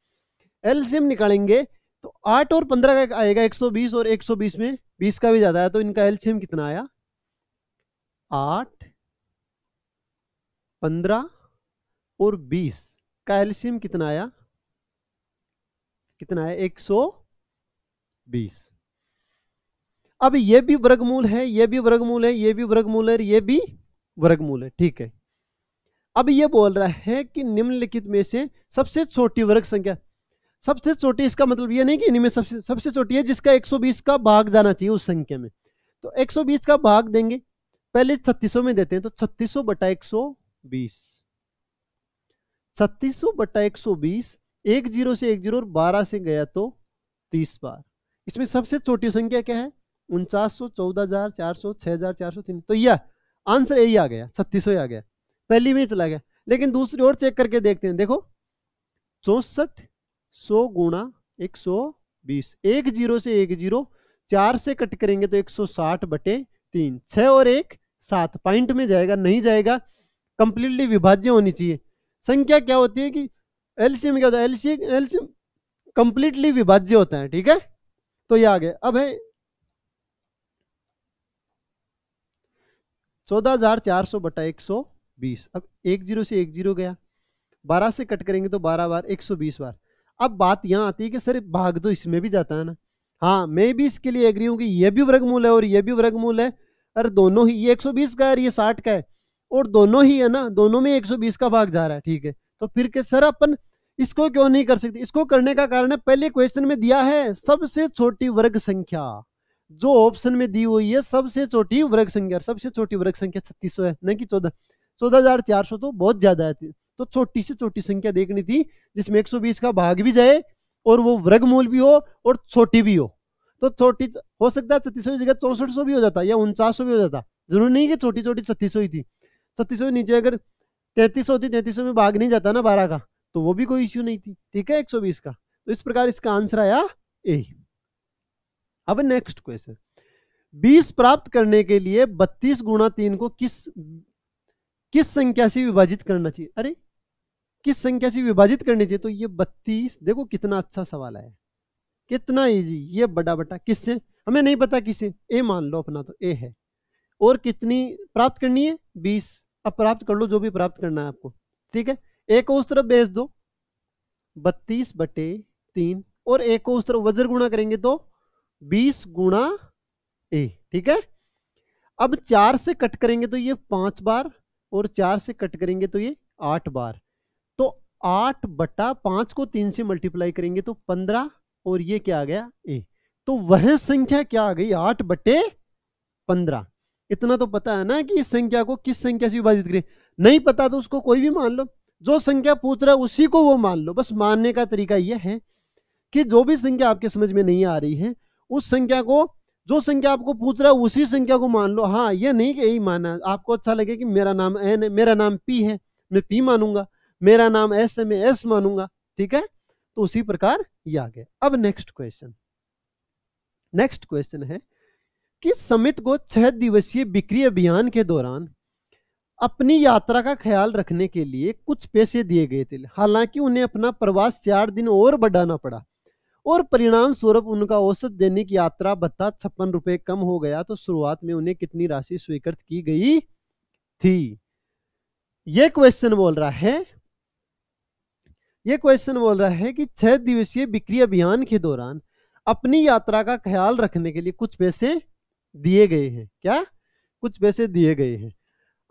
[SPEAKER 1] एलसीएम निकालेंगे तो आठ और पंद्रह का आएगा एक सौ बीस और एक सौ बीस में बीस का भी ज्यादा आया तो इनका एलसीएम कितना आया आठ पंद्रह और बीस का एलसीएम कितना आया कितना आया एक सौ बीस अब ये भी वर्गमूल है ये भी वर्गमूल है ये भी वर्गमूल है ये भी वर्गमूल है ठीक है अब ये बोल रहा है कि निम्नलिखित में से सबसे छोटी वर्ग संख्या सबसे छोटी इसका मतलब ये नहीं कि इनमें सबसे सबसे छोटी है जिसका 120 का भाग जाना चाहिए उस संख्या में तो 120 का भाग देंगे पहले छत्तीसों में देते हैं तो छत्तीसो बटा बीस 3600 बटा बीस एक जीरो से एक जीरो और बारह से गया तो तीस बार इसमें सबसे छोटी संख्या क्या है उनचास सौ चौदह हजार चार सौ छः हजार चार सौ तीन तो यह आंसर यही आ गया छत्तीस आ गया पहली में चला गया लेकिन दूसरी ओर चेक करके देखते हैं देखो चौसठ सौ गुणा एक सौ बीस एक जीरो से एक जीरो चार से कट करेंगे तो एक सौ साठ बटे तीन छः और एक सात पॉइंट में जाएगा नहीं जाएगा कंप्लीटली विभाज्य होनी चाहिए संख्या क्या होती है कि एलसीएम क्या होता है एलसीएम एलसीएम कंप्लीटली विभाज्य होता है ठीक है तो ये आ गया अब है चौदह हजार चार सौ बटा एक सौ बीस अब एक जीरो से एक जीरो गया बारह से कट करेंगे तो बारह बार एक सौ बीस बार अब बात यहाँ आती है कि सर भाग दो तो इसमें भी जाता है ना हाँ मैं भी इसके लिए एग्री हूँ कि यह भी वर्गमूल है और यह भी वर्गमूल है अरे दोनों ही ये एक सौ बीस का है ये साठ का है और दोनों ही है ना दोनों में एक सौ बीस का भाग जा रहा है ठीक है तो फिर के सर अपन इसको क्यों नहीं कर सकते इसको करने का कारण है पहले क्वेश्चन में दिया है सबसे छोटी वर्ग संख्या जो ऑप्शन में दी हुई है सबसे छोटी वर्ग संख्या सबसे छोटी वर्ग संख्या छत्तीस है न कि चौदह चौदह हजार चार सौ तो बहुत ज्यादा है तो छोटी से छोटी संख्या देखनी थी जिसमें एक सौ बीस का भाग भी जाए और वो वर्गमूल भी हो और छोटी भी हो तो छोटी हो सकता है छत्तीसवीं जगह चौसठ भी हो जाता या उनचास भी हो जाता जरूर नहीं कि छोटी छोटी छत्तीस ही थी छत्तीस नीचे अगर तैतीस होती तैतीस में भाग नहीं जाता ना बारह का तो वो भी कोई इश्यू नहीं थी ठीक है एक का तो इस प्रकार इसका आंसर आया ए अब नेक्स्ट क्वेश्चन बीस प्राप्त करने के लिए बत्तीस गुणा तीन को किस किस संख्या से विभाजित करना चाहिए अरे किस संख्या से विभाजित करनी चाहिए तो ये बत्तीस देखो कितना अच्छा सवाल है कितना इजी ये बड़ा बटा किससे हमें नहीं पता किससे ए मान लो अपना तो ए है और कितनी प्राप्त करनी है बीस अब प्राप्त कर लो जो भी प्राप्त करना है आपको ठीक है एक को उस तरफ बेच दो बत्तीस बटे तीन और एक को उस तरफ वज्र गुणा करेंगे तो बीस गुणा ए ठीक है अब चार से कट करेंगे तो ये पांच बार और चार से कट करेंगे तो ये आठ बार तो आठ बटा पांच को तीन से मल्टीप्लाई करेंगे तो पंद्रह और ये क्या आ गया ए तो वह संख्या क्या आ गई आठ बटे पंद्रह इतना तो पता है ना कि इस संख्या को किस संख्या से विभाजित करें नहीं पता तो उसको कोई भी मान लो जो संख्या पूछ रहा है उसी को वो मान लो बस मानने का तरीका यह है कि जो भी संख्या आपके समझ में नहीं आ रही है उस संख्या को जो संख्या आपको पूछ रहा है उसी संख्या को मान लो हाँ ये नहीं कि यही माना आपको अच्छा लगे कि मेरा नाम एन है मेरा नाम पी है मैं पी मानूंगा मेरा नाम एस है मैं एस मानूंगा ठीक है तो उसी प्रकार ये आ गया अब नेक्स्ट क्वेश्चन नेक्स्ट क्वेश्चन है कि समित को छह दिवसीय बिक्री अभियान के दौरान अपनी यात्रा का ख्याल रखने के लिए कुछ पैसे दिए गए थे हालांकि उन्हें अपना प्रवास चार दिन और बढ़ाना पड़ा और परिणाम स्वरूप उनका औसत दैनिक यात्रा भत्ता छप्पन रुपए कम हो गया तो शुरुआत में उन्हें कितनी राशि स्वीकृत की गई थी यह क्वेश्चन बोल रहा है यह क्वेश्चन बोल रहा है कि छह दिवसीय बिक्री अभियान के दौरान अपनी यात्रा का ख्याल रखने के लिए कुछ पैसे दिए गए हैं क्या कुछ पैसे दिए गए हैं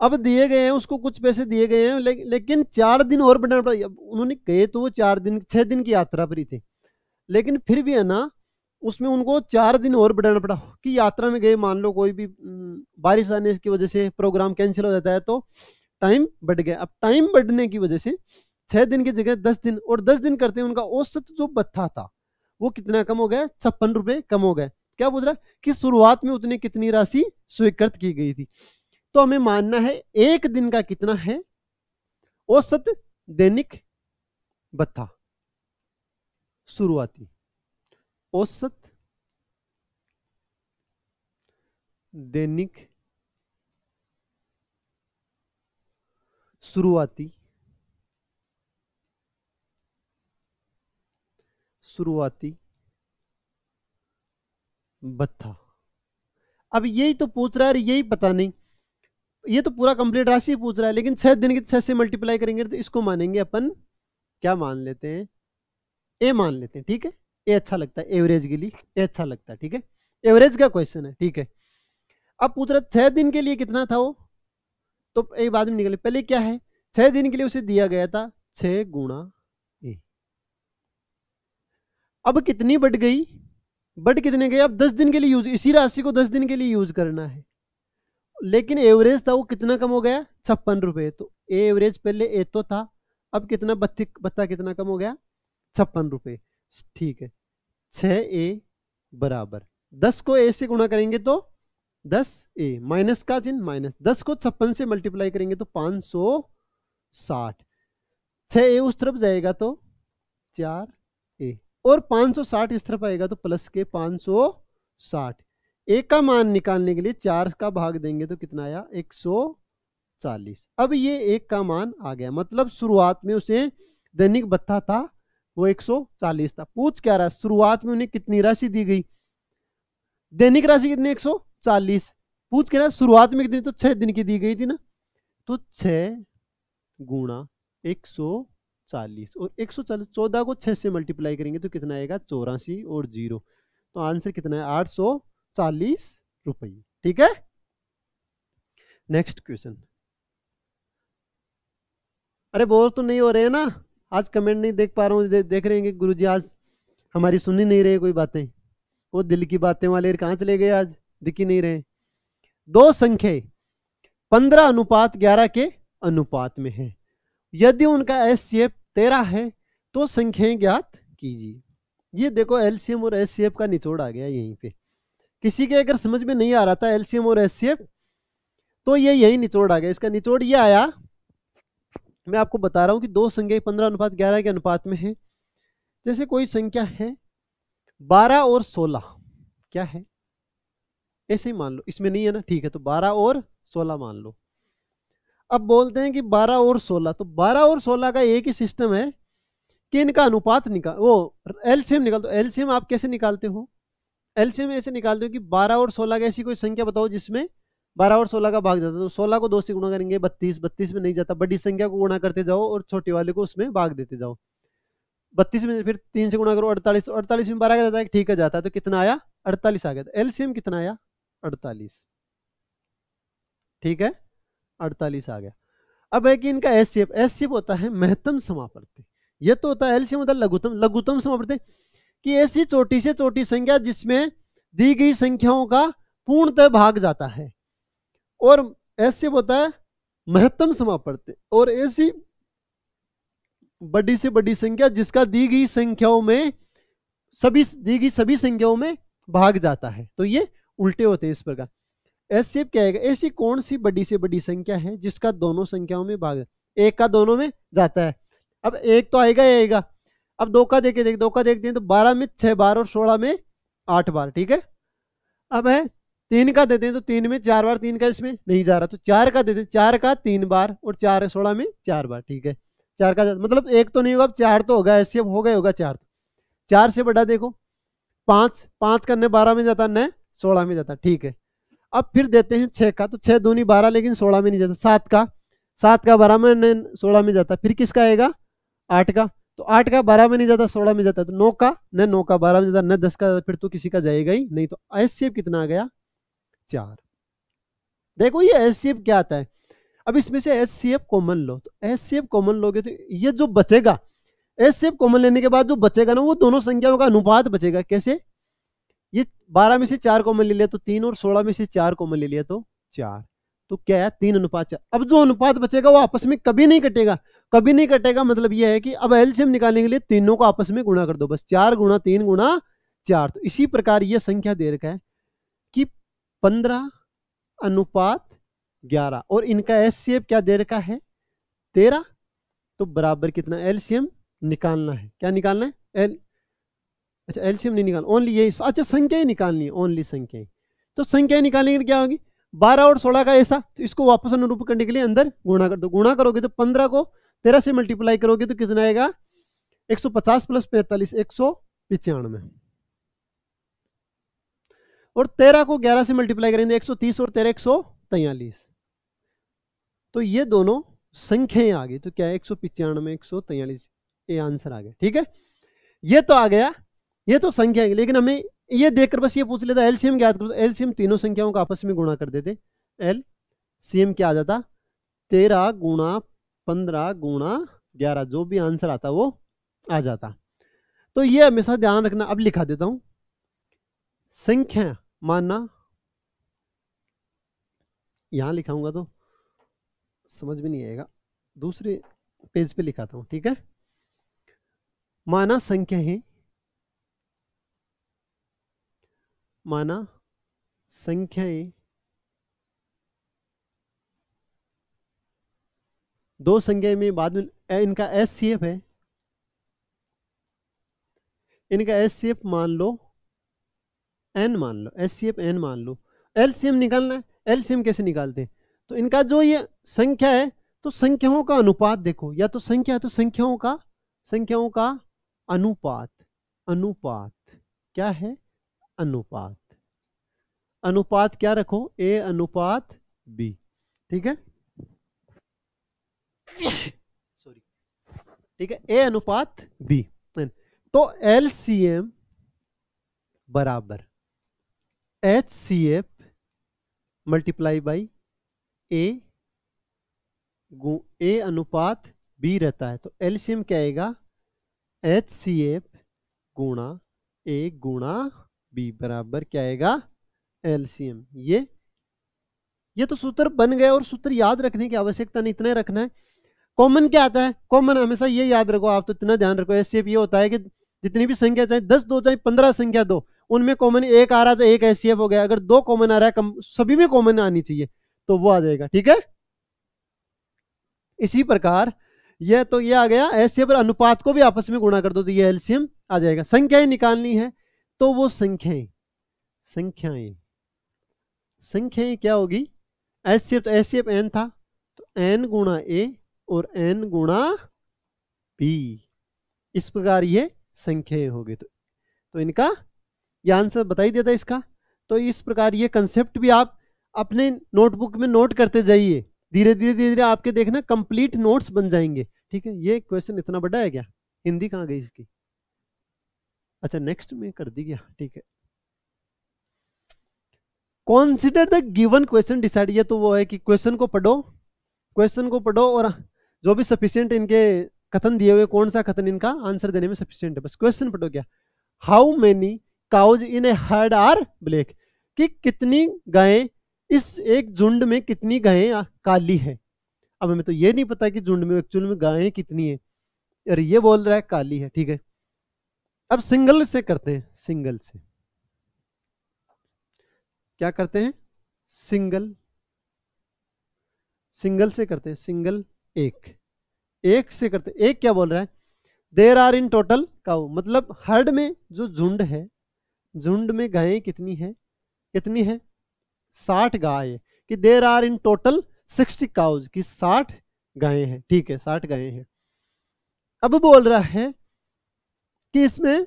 [SPEAKER 1] अब दिए गए हैं उसको कुछ पैसे दिए गए हैं ले, लेकिन चार दिन और बढ़ाना पड़ा उन्होंने कहे तो वो चार दिन छह दिन की यात्रा पर ही थे लेकिन फिर भी है ना उसमें उनको चार दिन और बढ़ाना पड़ा कि यात्रा में गए मान लो कोई भी बारिश आने की वजह से प्रोग्राम कैंसिल हो जाता है तो टाइम बढ़ गया अब टाइम बढ़ने की वजह से छः दिन की जगह दस दिन और दस दिन करते हैं उनका औसत जो बत्था था वो कितना कम हो गया छप्पन रुपये कम हो गए क्या बोल रहा है कि शुरुआत में उतनी कितनी राशि स्वीकृत की गई थी तो हमें मानना है एक दिन का कितना है औसत दैनिक बत्था शुरुआती औसत दैनिक शुरुआती शुरुआती भत्था अब यही तो पूछ रहा है यही पता नहीं ये तो पूरा कंप्लीट राशि पूछ रहा है लेकिन छह दिन की छह से मल्टीप्लाई करेंगे तो इसको मानेंगे अपन क्या मान लेते हैं ए मान लेते हैं ठीक है ए अच्छा लगता है एवरेज के लिए ए अच्छा लगता है ठीक है एवरेज का क्वेश्चन है ठीक है अब पूछ रहा छह दिन के लिए कितना था वो तो ये बाद में निकले पहले क्या है छह दिन के लिए उसे दिया गया था छ गुणा ए अब कितनी बढ़ गई बढ़ कितने गई अब दस दिन के लिए यूज इसी राशि को दस दिन के लिए यूज करना है लेकिन एवरेज था वो कितना कम हो गया छप्पन रुपए तो एवरेज पहले ए तो था अब कितना बत्ती बत्ता कितना कम हो गया छप्पन रुपये ठीक है छ ए बराबर दस को ए से गुणा करेंगे तो दस ए माइनस का चिन्ह माइनस दस को छप्पन से मल्टीप्लाई करेंगे तो पाँच सौ साठ छ ए उस तरफ जाएगा तो चार ए और पाँच सौ साठ इस तरफ आएगा तो प्लस के पाँच सौ साठ ए का मान निकालने के लिए चार का भाग देंगे तो कितना आया एक सौ चालीस अब ये एक का मान आ गया मतलब शुरुआत में उसे दैनिक भत्ता था वो 140 था पूछ क्या रहा शुरुआत में उन्हें कितनी राशि दी गई दैनिक राशि कितनी 140 पूछ क्या रहा है शुरुआत में कितनी तो छह दिन की दी गई थी ना तो छ गुणा एक सौ चालीस और एक सौ चालीस चौदह को छह से मल्टीप्लाई करेंगे तो कितना आएगा चौरासी और जीरो तो आंसर कितना है आठ सौ चालीस रुपये ठीक है नेक्स्ट क्वेश्चन अरे बोर तो नहीं हो रहे हैं ना आज कमेंट नहीं देख पा रहा हूँ दे, देख रहे हैं कि गुरु जी आज हमारी सुन ही नहीं रहे कोई बातें वो दिल की बातें वाले कहाँ चले गए आज दिख ही नहीं रहे दो संख्य पंद्रह अनुपात ग्यारह के अनुपात में है यदि उनका एस सी एफ तेरह है तो संख्याएं ज्ञात कीजिए ये देखो एलसीएम और एस का निचोड़ आ गया यहीं पे किसी के अगर समझ में नहीं आ रहा था एलसीएम और एस तो ये यही निचोड़ आ गया इसका निचोड़ ये आया मैं आपको बता रहा हूँ कि दो संख्या पंद्रह अनुपात ग्यारह के अनुपात में है जैसे कोई संख्या है बारह और सोलह क्या है ऐसे ही मान लो इसमें नहीं है ना ठीक है तो बारह और सोलह मान लो अब बोलते हैं कि बारह और सोलह तो बारह और सोलह का एक ही सिस्टम है कि इनका अनुपात निकाल वो एलसीएम निकाल दो एलसीएम आप कैसे निकालते हो एलसीएम ऐसे निकालते हो कि बारह और सोलह की ऐसी कोई संख्या बताओ जिसमें बारह और सोलह का भाग जाता तो सोलह को दो से गुणा करेंगे बत्तीस बत्तीस में नहीं जाता बड़ी संख्या को गुणा करते जाओ और छोटे वाले को उसमें भाग देते जाओ बत्तीस में फिर तीन से गुणा करो अड़तालीस अड़तालीस में बारह का जाता है ठीक है जाता है तो कितना आया अड़तालीस आ गया था तो एलसीएम कितना आया अड़तालीस ठीक है अड़तालीस आ गया अब है कि इनका S C F S C F होता है महत्तम समापर्ति ये तो होता है एलसीएम होता है लघुतम लघुतम समाप्रति कि ऐसी छोटी से छोटी संख्या जिसमें दी गई संख्याओं का पूर्णतः भाग जाता है और ऐसे होता है महत्तम समापर्त और ऐसी बड़ी से बड़ी संख्या जिसका दी गई संख्याओं में सभी दी गई सभी संख्याओं में भाग जाता है तो ये उल्टे होते हैं इस प्रकार ऐसे क्या है ऐसी कौन सी बड़ी से बड़ी संख्या है जिसका दोनों संख्याओं में भाग एक का दोनों में जाता है अब एक तो आएगा ही आएगा अब दो का देखे देख दो का देखते हैं तो बारह में छह बार और सोलह में आठ बार ठीक है अब है तीन का देते हैं तो तीन में चार बार तीन का इसमें नहीं जा रहा तो चार का देते दें चार का तीन बार और चार सोलह में चार बार ठीक है चार का मतलब एक तो नहीं होगा चार तो होगा ऐसे हो गए होगा चार तो चार से बड़ा देखो पाँच पाँच का न बारह में जाता न सोलह में जाता ठीक है अब फिर देते हैं छः का तो छः दूनी बारह लेकिन सोलह में नहीं जाता सात का सात का बारह में न सोलह में जाता फिर किसका आएगा आठ का तो आठ का बारह में नहीं जाता सोलह में जाता तो नौ का न नौ का बारह में जाता न दस का फिर तो किसी का जाएगा ही नहीं तो ऐसे कितना आ गया चार देखो ये एस सी एफ क्या आता है अब इसमें से एस सी एफ कॉमन लो तो एस सी एफ कॉमन लोगे तो ये जो बचेगा एस सी एफ कॉमन लेने के बाद जो बचेगा ना वो दोनों संख्याओं का अनुपात बचेगा कैसे ये बारह में से चार कॉमन ले लिया तो तीन और सोलह में से चार कॉमन ले लिया तो चार तो क्या है तीन अनुपात चार अब जो अनुपात बचेगा वो आपस में कभी नहीं कटेगा कभी नहीं कटेगा मतलब ये है कि अब एलसीएम निकालने के लिए तीनों को आपस में गुणा कर दो बस चार गुणा तीन गुणा चार तो इसी प्रकार ये संख्या दे रखा है पंद्रह अनुपात ग्यारह और इनका एस क्या दे रखा है तेरह तो बराबर कितना एलसीएम निकालना है क्या निकालना है एल अच्छा एलसीएम नहीं निकालना ओनली यही अच्छा संख्याएं निकालनी है ओनली संख्याएं तो संख्याएं निकालने के क्या होगी बारह और सोलह का ऐसा तो इसको वापस अनुरूप करने के लिए अंदर गुणा कर दो गुणा करोगे तो पंद्रह को तेरह से मल्टीप्लाई करोगे तो कितना आएगा एक सौ पचास प्लस पैंतालीस एक सौ पिचानवे और तेरह को ग्यारह से मल्टीप्लाई करेंगे एक सौ तीस और तेरह एक सौ तयालीस तो ये दोनों संख्याएं आ गई तो क्या है एक सौ पिचानवे एक सौ तैयलीस ये आंसर आ गया ठीक है ये तो आ गया ये तो संख्या है लेकिन हमें ये देखकर बस ये पूछ लेता एलसीएम क्या करो एलसीएम तीनों संख्याओं को आपस में गुणा कर देते एल सी एम क्या आ जाता तेरह गुणा पंद्रह गुणा ग्यारह जो भी आंसर आता वो आ जाता तो ये हमेशा ध्यान रखना अब लिखा देता हूं संख्या मानना यहां लिखाऊंगा तो समझ में नहीं आएगा दूसरे पेज पे लिखाता हूं ठीक है माना संख्या है माना संख्याएं दो संख्याएं में बाद में इनका एस सी एफ है इनका एस सी एफ मान लो एन मान लो एस सी एफ एन मान लो एल सी एम निकालना है एल सी एम कैसे निकालते हैं तो इनका जो ये संख्या है तो संख्याओं का अनुपात देखो या तो संख्या है तो संख्याओं का संख्याओं का अनुपात अनुपात क्या है अनुपात अनुपात क्या रखो ए अनुपात बी ठीक है सॉरी ठीक है ए अनुपात बी तो एल सी एम बराबर H C F multiply by A A अनुपात बी रहता है तो एल्शियम क्या आएगा एच सी एफ गुणा ए गुणा बी बराबर क्या आएगा एल्शियम ये ये तो सूत्र बन गया और सूत्र याद रखने की आवश्यकता नहीं इतना रखना है कॉमन क्या आता है कॉमन हमेशा ये याद रखो आप तो इतना ध्यान रखो एस ये होता है कि जितनी भी संख्या चाहे दस दो चाहे पंद्रह संख्या दो उनमें कॉमन एक आ रहा है तो एक एस हो गया अगर दो कॉमन आ रहा है कम, सभी में कॉमन आनी चाहिए तो वो आ जाएगा ठीक है इसी प्रकार यह तो यह आ गया एस पर अनुपात को भी आपस में गुणा कर दो तो यह एल्सियम आ जाएगा संख्याएं निकालनी है तो वो संख्याएं संख्याएं संख्याएं क्या होगी एस तो एस एन था तो एन गुणा ए और एन गुणा बी इस प्रकार ये संख्याएं होगी तो, तो इनका ये आंसर बताई देता है इसका तो इस प्रकार ये कंसेप्ट भी आप अपने नोटबुक में नोट करते जाइए धीरे धीरे धीरे धीरे आपके देखना कंप्लीट नोट्स बन जाएंगे ठीक है ये क्वेश्चन इतना बड़ा है क्या हिंदी कहाँ गई इसकी अच्छा नेक्स्ट में कर दी गया ठीक है consider the given question decide ये तो वो है कि क्वेश्चन को पढ़ो क्वेश्चन को पढ़ो और जो भी सफिशियंट इनके कथन दिए हुए कौन सा कथन इनका आंसर देने में सफिशियंट है बस क्वेश्चन पढ़ो क्या how many cows in a herd are black कि कितनी गायें इस एक झुंड में कितनी गायें काली हैं अब हमें तो ये नहीं पता कि झुंड में एक्चुअल में गायें कितनी है और ये बोल रहा है काली है ठीक है अब सिंगल से करते हैं सिंगल से क्या करते हैं सिंगल सिंगल से करते हैं सिंगल एक एक से करते एक क्या बोल रहा है there are in total cow मतलब हर्ड में जो झुंड है झुंड में गायें कितनी हैं कितनी हैं साठ गाय कि there are in total sixty cows की साठ गायें हैं ठीक है साठ गायें हैं अब बोल रहा है कि इसमें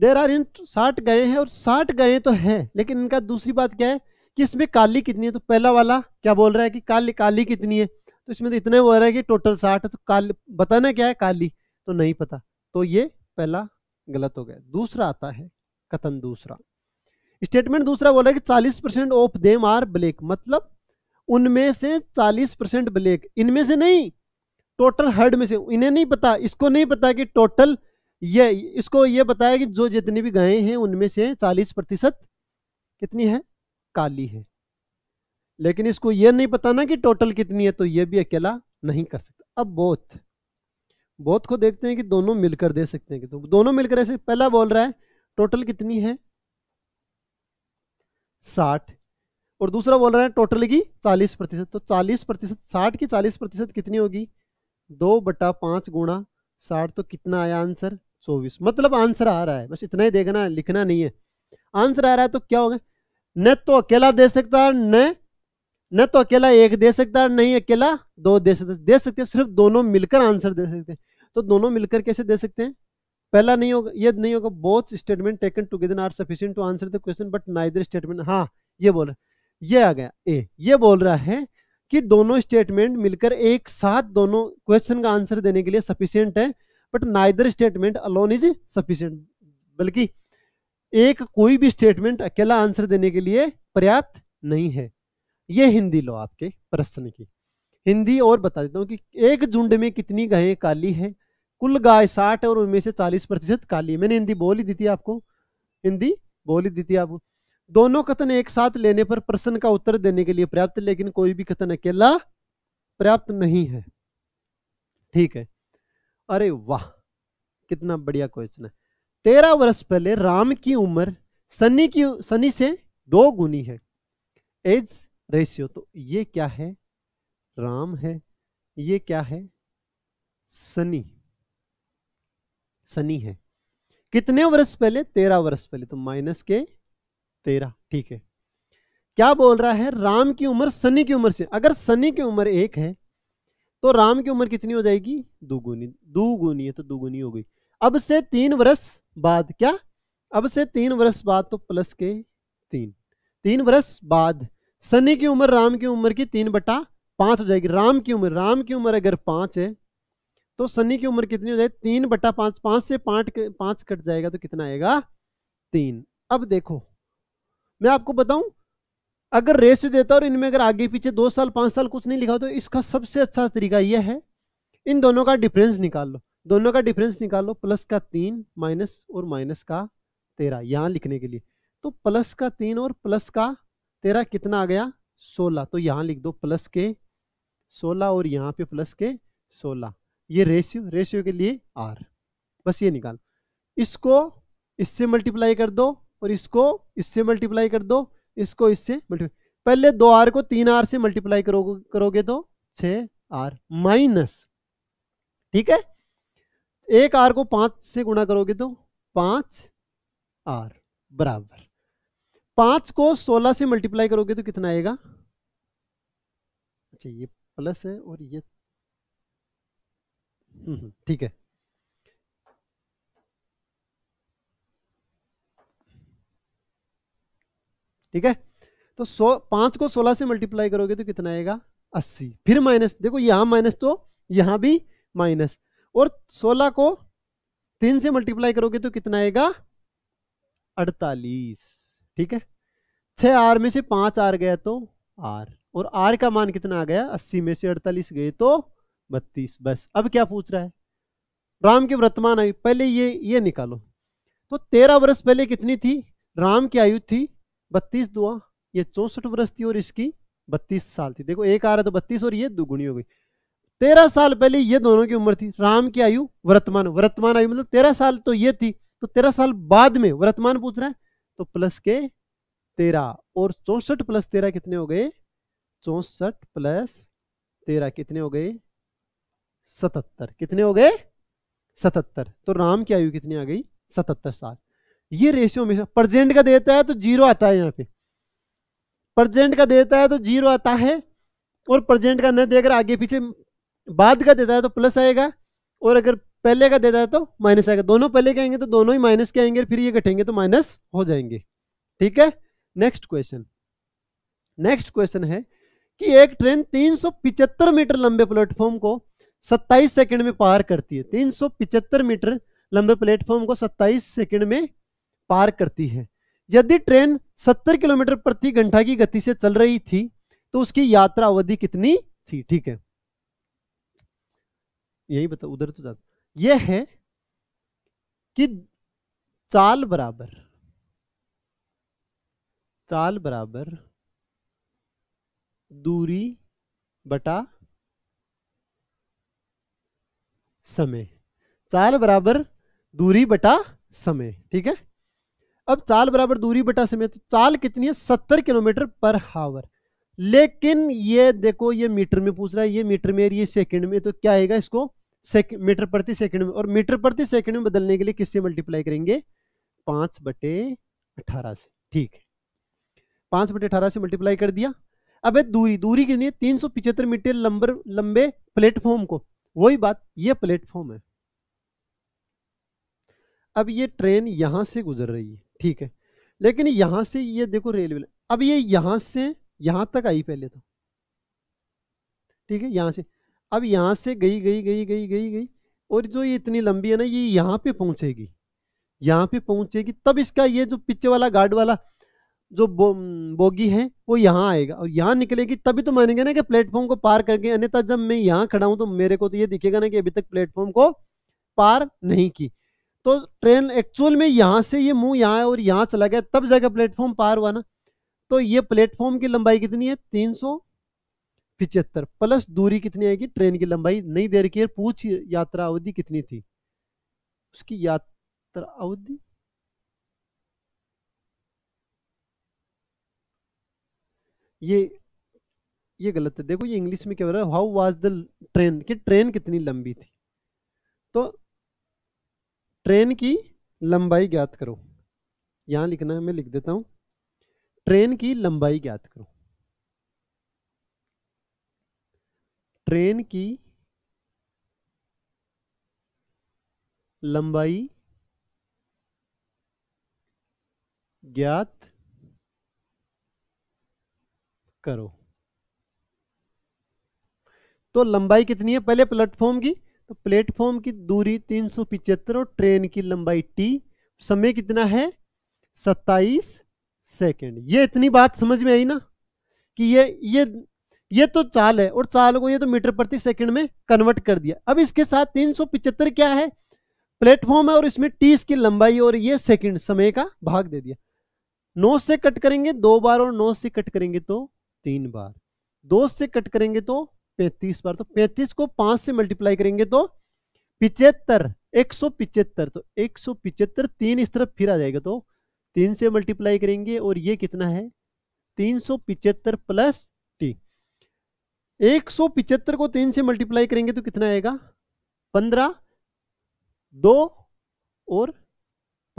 [SPEAKER 1] देर आर इन साठ गाय हैं और साठ गाय तो है लेकिन इनका दूसरी बात क्या है कि इसमें काली कितनी है तो पहला वाला क्या बोल रहा है कि काली काली कितनी है तो इसमें तो इतने हो रहा है कि टोटल साठ है तो काली बताना क्या है काली तो नहीं पता तो ये पहला गलत हो गया दूसरा आता है कथन दूसरा स्टेटमेंट दूसरा बोला कि 40 percent of them are black मतलब उनमें से 40 परसेंट ब्लैक इनमें से नहीं टोटल हर्ड में से इन्हें नहीं पता इसको नहीं पता कि टोटल ये इसको ये बताया कि जो जितनी भी गायें हैं उनमें से 40 प्रतिशत कितनी है काली है लेकिन इसको ये नहीं पता ना कि टोटल कितनी है तो ये भी अकेला नहीं कर सकता अब बोथ बोथ को देखते हैं कि दोनों मिलकर दे सकते हैं कि तो दोनों मिलकर ऐसे पहला बोल रहा है टोटल कितनी है साठ और दूसरा बोल रहा है टोटल की चालीस प्रतिशत तो चालीस प्रतिशत साठ की चालीस प्रतिशत कितनी होगी दो बटा पांच गुणा साठ तो कितना आया आंसर चौबीस मतलब आंसर आ रहा है बस इतना ही देखना लिखना नहीं है आंसर आ रहा है तो क्या होगा न तो अकेला दे सकता न न तो अकेला एक दे सकता है नहीं अकेला दो दे सकते दे सकते सिर्फ दोनों मिलकर आंसर दे सकते हैं तो दोनों मिलकर कैसे दे सकते हैं पहला नहीं होगा ये नहीं होगा both statement taken together are sufficient to answer the question but neither statement हाँ ये बोल रहा ये आ गया ए ये बोल रहा है कि दोनों स्टेटमेंट मिलकर एक साथ दोनों क्वेश्चन का आंसर देने के लिए सफिशियंट है but neither statement alone is sufficient बल्कि एक कोई भी स्टेटमेंट अकेला आंसर देने के लिए पर्याप्त नहीं है ये हिंदी लो आपके प्रश्न की हिंदी और बता देता हूँ कि एक झुंड में कितनी गायें काली है कुल गाय साठ और उनमें से चालीस प्रतिशत काली मैंने हिंदी बोल ही दी थी आपको हिंदी बोल ही दी थी आपको दोनों कथन एक साथ लेने पर प्रश्न का उत्तर देने के लिए पर्याप्त लेकिन कोई भी कथन अकेला पर्याप्त नहीं है ठीक है अरे वाह कितना बढ़िया क्वेश्चन है तेरह वर्ष पहले राम की उम्र सनी की सनी से दो गुनी है एज रेशियो तो ये क्या है राम है ये क्या है सनी शनि है कितने वर्ष पहले तेरह वर्ष पहले तो माइनस के तेरह ठीक है क्या बोल रहा है राम की उम्र सनी की उम्र से अगर शनि की उम्र एक है तो राम की उम्र कितनी हो जाएगी दुगुनी दुगुनी है तो दुगुनी हो गई अब से तीन वर्ष बाद क्या अब से तीन वर्ष बाद तो प्लस के तीन तीन वर्ष बाद शनि की उम्र राम की उम्र की तीन बटा पांच हो जाएगी राम की उम्र राम की उम्र अगर पांच है तो सनी की उम्र कितनी हो जाए तीन बट्टा पांच पांच से पांच पांच कट जाएगा तो कितना आएगा तीन अब देखो मैं आपको बताऊं अगर रेस्ट देता और इनमें अगर आगे पीछे दो साल पांच साल कुछ नहीं लिखा तो इसका सबसे अच्छा तरीका यह है इन दोनों का डिफरेंस निकाल लो दोनों का डिफरेंस निकाल लो प्लस का तीन माइनस और माइनस का तेरह यहां लिखने के लिए तो प्लस का तीन और प्लस का तेरह कितना आ गया सोलह तो यहां लिख दो प्लस के सोलह और यहां पे प्लस के सोलह ये रेशियो रेशियो के लिए आर बस ये निकाल इसको इससे मल्टीप्लाई कर दो और इसको इससे मल्टीप्लाई कर दो इसको इससे मल्टीप्लाई पहले दो आर को तीन आर से मल्टीप्लाई करोगे करोगे तो छः आर माइनस ठीक है एक आर को पाँच से गुणा करोगे तो पाँच आर बराबर पाँच को सोलह से मल्टीप्लाई करोगे तो कितना आएगा अच्छा ये प्लस है और ये हम्म, ठीक है ठीक है तो सौ पांच को सोलह से मल्टीप्लाई करोगे तो कितना आएगा अस्सी फिर माइनस देखो यहां माइनस तो यहां भी माइनस और सोलह को तीन से मल्टीप्लाई करोगे तो कितना आएगा अड़तालीस ठीक है छह आर में से पांच आर गया तो आर और आर का मान कितना आ गया अस्सी में से अड़तालीस गए तो बत्तीस बस अब क्या पूछ रहा है राम की वर्तमान आयु पहले ये ये निकालो तो तेरह वर्ष पहले कितनी थी राम की आयु थी बत्तीस दुआ ये चौसठ वर्ष थी और इसकी बत्तीस साल थी देखो एक आ रहा तो बत्तीस और ये दुगुनी हो गई तेरह साल पहले ये दोनों की उम्र थी राम की आयु वर्तमान वर्तमान आयु मतलब तेरह साल तो ये थी तो तेरह साल बाद में वर्तमान पूछ रहा है तो प्लस के तेरह और चौसठ प्लस तेरह कितने हो गए चौसठ प्लस तेरह कितने हो गए सतहत्तर कितने हो गए सतहत्तर तो राम की आयु कितनी आ गई सतहत्तर साल ये रेशियो हमेशा प्रजेंट का देता है तो जीरो आता है यहाँ पे प्रजेंट का देता है तो जीरो आता है और प्रजेंट का न देकर आगे पीछे बाद का देता है तो प्लस आएगा और अगर पहले का देता है तो माइनस आएगा दोनों पहले के आएंगे तो दोनों ही माइनस के आएंगे फिर ये घटेंगे तो माइनस हो जाएंगे ठीक है नेक्स्ट क्वेश्चन नेक्स्ट क्वेश्चन है कि एक ट्रेन 375 मीटर लंबे प्लेटफॉर्म को सत्ताईस सेकंड में पार करती है पिचहत्तर मीटर लंबे प्लेटफॉर्म को 27 सेकंड में पार करती है यदि ट्रेन 70 किलोमीटर प्रति घंटा की गति से चल रही थी तो उसकी यात्रा अवधि कितनी थी ठीक है यही बता उधर तो जाता यह है कि चाल बराबर चाल बराबर दूरी बटा समय चाल बराबर दूरी बटा समय ठीक है अब चाल बराबर दूरी बटा समय तो चाल कितनी है सत्तर किलोमीटर पर हावर लेकिन ये देखो ये मीटर में पूछ रहा है ये मीटर में ये सेकंड में तो क्या आएगा इसको मीटर प्रति सेकंड में और मीटर प्रति सेकंड में बदलने के लिए किससे मल्टीप्लाई करेंगे पांच बटे अठारह से ठीक है पांच बटे अठारह से मल्टीप्लाई कर दिया अब दूरी दूरी कितनी है तीन सौ पिछहत्तर मीटर लंबे प्लेटफॉर्म को वही बात ये प्लेटफॉर्म है अब ये ट्रेन यहां से गुजर रही है ठीक है लेकिन यहां से ये देखो रेलवे अब ये यहां से यहां तक आई पहले तो ठीक है यहां से अब यहां से गई गई गई गई गई गई और जो ये इतनी लंबी है ना ये यहां पे पहुंचेगी यहां पे पहुंचेगी तब इसका ये जो पीछे वाला गार्ड वाला जो बो, बोगी है वो यहाँ आएगा और यहाँ निकलेगी तभी तो मानेंगे ना कि प्लेटफॉर्म को पार करके अन्यथा जब मैं यहाँ खड़ा हूँ तो मेरे को तो ये दिखेगा ना कि अभी तक प्लेटफॉर्म को पार नहीं की तो ट्रेन एक्चुअल में यहाँ से ये मुंह यहाँ है और यहाँ चला गया तब जाकर प्लेटफॉर्म पार हुआ ना तो ये प्लेटफॉर्म की लंबाई कितनी है तीन पिचहत्तर प्लस दूरी कितनी आएगी ट्रेन की लंबाई नहीं देर की पूछ यात्रा अवधि कितनी थी उसकी यात्रा अवधि ये ये गलत है देखो ये इंग्लिश में क्या बोल रहा है हाउ वाज द ट्रेन कि ट्रेन कितनी लंबी थी तो ट्रेन की लंबाई ज्ञात करो यहाँ लिखना है मैं लिख देता हूँ ट्रेन की लंबाई ज्ञात करो ट्रेन की लंबाई ज्ञात करो तो लंबाई कितनी है पहले प्लेटफॉर्म की तो प्लेटफॉर्म की दूरी तीन सौ और ट्रेन की लंबाई टी समय कितना है सत्ताईस सेकेंड ये इतनी बात समझ में आई ना कि ये ये ये तो चाल है और चाल को ये तो मीटर प्रति सेकंड में कन्वर्ट कर दिया अब इसके साथ तीन सौ क्या है प्लेटफॉर्म है और इसमें टीस की लंबाई और ये सेकंड समय का भाग दे दिया नौ से कट करेंगे दो बार और नौ से कट करेंगे तो तीन बार दो से कट करेंगे तो पैंतीस बार तो पैंतीस को पांच से मल्टीप्लाई करेंगे तो पिचहत्तर एक सौ पिचहत्तर तो एक सौ पिचहत्तर तीन इस तरफ फिर आ जाएगा तो तीन से मल्टीप्लाई करेंगे और ये कितना है तीन सौ पिचहत्तर प्लस टी एक सौ पिचहत्तर को तीन से मल्टीप्लाई करेंगे तो कितना आएगा पंद्रह दो और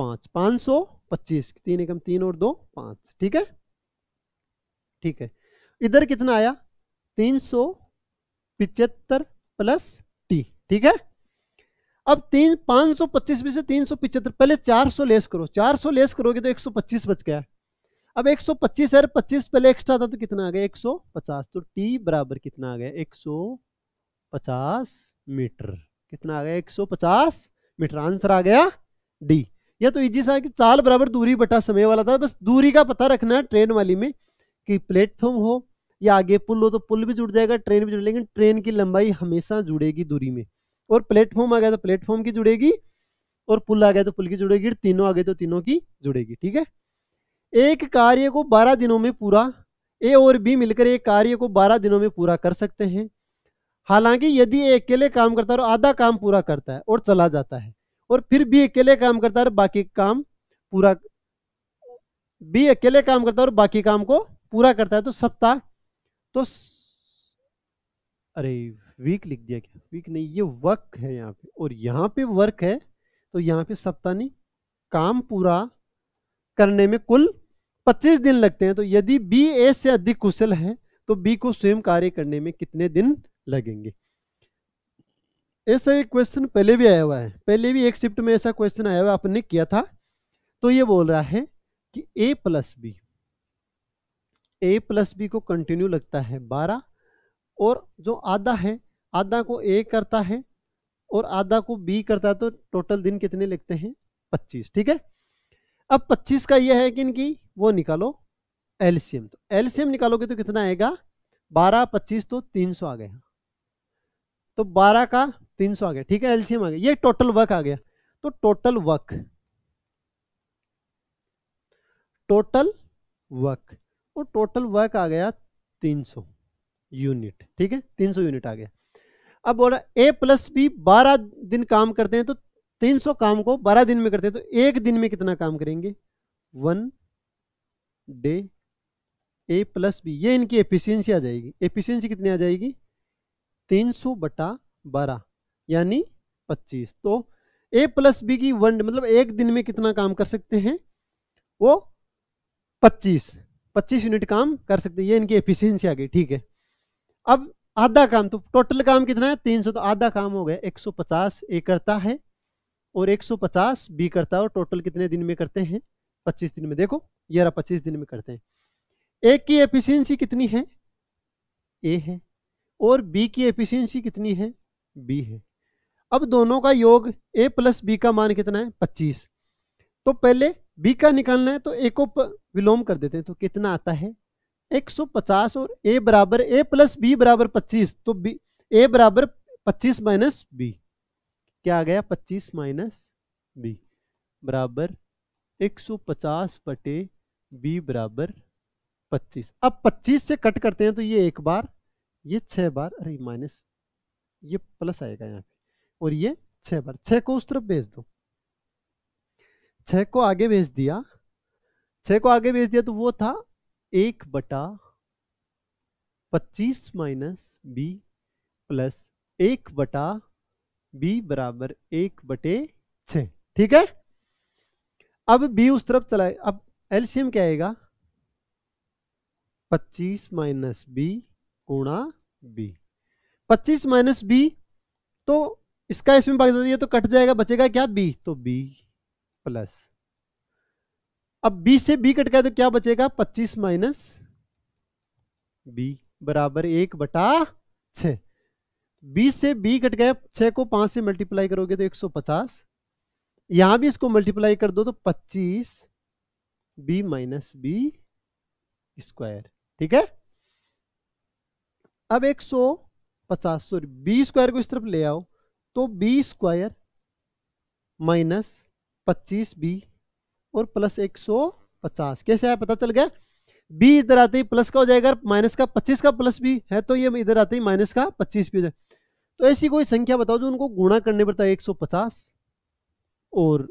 [SPEAKER 1] पांच पांच सौ पच्चीस तीन एकम तीन और दो पांच ठीक है ठीक है इधर कितना आया तीन सौ पिचहत्तर प्लस टी ठीक है अब तीन पाँच सौ पच्चीस में से तीन सौ पिचहत्तर पहले चार सौ लेस करो चार सौ लेस करोगे तो एक सौ पच्चीस बच गया अब एक सौ पच्चीस अरे पच्चीस पहले एक्स्ट्रा था तो कितना आ गया एक सौ पचास तो टी बराबर कितना आ गया एक सौ पचास मीटर कितना आ गया एक सौ पचास मीटर आंसर आ गया डी यह तो इजी सा कि चाल बराबर दूरी बटा समय वाला था बस दूरी का पता रखना है ट्रेन वाली में कि प्लेटफॉर्म हो या आगे पुल हो तो पुल भी जुड़ जाएगा ट्रेन भी जुड़ लेकिन ट्रेन की लंबाई हमेशा जुड़ेगी दूरी में और प्लेटफॉर्म आ गया तो प्लेटफॉर्म की जुड़ेगी और पुल आ गया तो पुल की जुड़ेगी तीनों आ गए तो तीनों की जुड़ेगी ठीक है एक कार्य को बारह दिनों में पूरा ए और बी मिलकर एक कार्य को बारह दिनों में पूरा कर सकते हैं हालांकि यदि अकेले काम करता है और आधा काम पूरा करता है और चला जाता है और फिर भी अकेले काम करता है और बाकी काम पूरा भी अकेले काम करता है और बाकी काम को पूरा करता है तो सप्ताह तो अरे वीक लिख दिया क्या वीक नहीं ये वर्क है यहाँ पे और यहाँ पे वर्क है तो यहाँ पे सप्ताह नहीं काम पूरा करने में कुल 25 दिन लगते हैं तो यदि बी ए से अधिक कुशल है तो बी को स्वयं कार्य करने में कितने दिन लगेंगे ऐसा एक क्वेश्चन पहले भी आया हुआ है पहले भी एक शिफ्ट में ऐसा क्वेश्चन आया हुआ आपने किया था तो ये बोल रहा है कि A plus B A plus B को कंटिन्यू लगता है बारह और जो आधा है आधा को ए करता है और आधा को बी करता है तो टोटल दिन कितने लगते हैं पच्चीस ठीक है अब पच्चीस का यह है कि इनकी वो निकालो एलसीएम तो एलसीएम निकालोगे तो कितना आएगा बारह पच्चीस तो तीन सौ आ गया तो बारह का तीन सौ आ गया ठीक है एलसीएम आ गया ये टोटल वर्क आ गया तो टोटल वर्क टोटल वर्क और टोटल वर्क आ गया 300 यूनिट ठीक है 300 यूनिट आ गया अब और ए प्लस बी बारह दिन काम करते हैं तो 300 काम को 12 दिन में करते हैं तो एक दिन में कितना काम करेंगे one day A plus B ये इनकी एफिशिएंसी आ जाएगी एफिशिएंसी कितनी आ जाएगी 300 बटा बारह यानी पच्चीस तो ए प्लस बी की वन मतलब एक दिन में कितना काम कर सकते हैं वो पच्चीस पच्चीस यूनिट काम कर सकते हैं ये इनकी एफिशियंसी आ गई ठीक है अब आधा काम तो टोटल काम कितना है तीन तो आधा काम हो गया एक ए करता है और 150 बी करता है और टोटल कितने दिन में करते हैं 25 दिन में देखो ये रहा 25 दिन में करते हैं ए की एफिशिएंसी कितनी है ए है और बी की एफिशिएंसी कितनी है बी है अब दोनों का योग ए प्लस बी का मान कितना है 25 तो पहले बी का निकालना है तो ए को विलोम कर देते हैं तो कितना आता है 150 और ए बराबर ए प्लस बी बराबर पच्चीस तो बी ए बराबर पच्चीस माइनस बी क्या आ गया पच्चीस माइनस बी बराबर 150 बटे बी बराबर 25 अब 25 से कट करते हैं तो ये एक बार ये छः बार अरे माइनस ये प्लस आएगा यहाँ पे और ये छः बार छः को उस तरफ भेज दो छः को आगे भेज दिया छः को आगे भेज दिया तो वो था एक बटा पच्चीस माइनस बी प्लस एक बटा बी बराबर एक बटे छ ठीक है अब बी उस तरफ चलाए अब एलसीएम क्या आएगा पच्चीस माइनस बी गुणा बी पच्चीस माइनस बी तो इसका इसमें भाग दिया तो कट जाएगा बचेगा क्या बी तो बी प्लस अब बी से बी कट गया तो क्या बचेगा पच्चीस माइनस बी बराबर एक बटा छ बी से बी कट गया छः को पांच से मल्टीप्लाई करोगे तो एक सौ पचास यहां भी इसको मल्टीप्लाई कर दो तो पच्चीस बी माइनस बी स्क्वायर ठीक है अब एक सौ पचास सॉरी बी स्क्वायर को इस तरफ ले आओ तो बी स्क्वायर माइनस पच्चीस बी और प्लस एक सौ पचास कैसे है पता चल गया बी इधर आते ही प्लस का हो जाएगा माइनस का पच्चीस का प्लस बी है तो ये इधर आते ही माइनस का पच्चीस बी हो जाए तो ऐसी कोई संख्या बताओ जो उनको गुणा करने पर एक सौ पचास और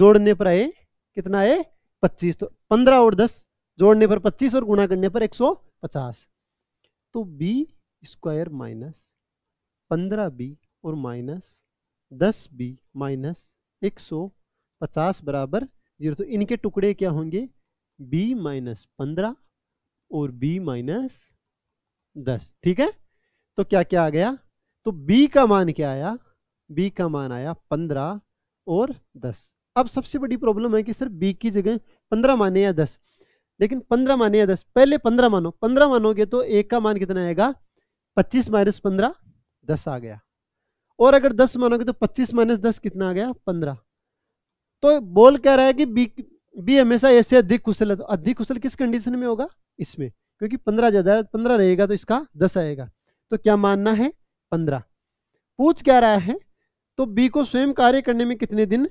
[SPEAKER 1] जोड़ने पर आए कितना है पच्चीस तो पंद्रह और दस जोड़ने पर पच्चीस और गुणा करने पर एक सौ पचास तो बी स्क्वायर माइनस पंद्रह बी और माइनस दस बी माइनस एक सौ पचास बराबर जीरो तो इनके टुकड़े क्या होंगे b माइनस पंद्रह और b माइनस दस ठीक है तो क्या क्या आ गया तो b का मान क्या आया b का मान आया पंद्रह और दस अब सबसे बड़ी प्रॉब्लम है कि सर b की जगह पंद्रह माने या दस लेकिन पंद्रह माने या दस पहले पंद्रह मानो पंद्रह मानोगे तो एक का मान कितना आएगा पच्चीस माइनस पंद्रह दस आ गया और अगर दस मानोगे तो पच्चीस माइनस दस कितना आ गया पंद्रह तो बोल कह रहा है कि बी बी हमेशा ऐसे अधिक कुशल है तो अधिक कुशल किस कंडीशन में होगा इसमें क्योंकि पंद्रह ज्यादा पंद्रह रहेगा तो इसका दस आएगा तो क्या मानना है पंद्रह पूछ क्या रहा है तो बी को स्वयं कार्य करने में कितने दिन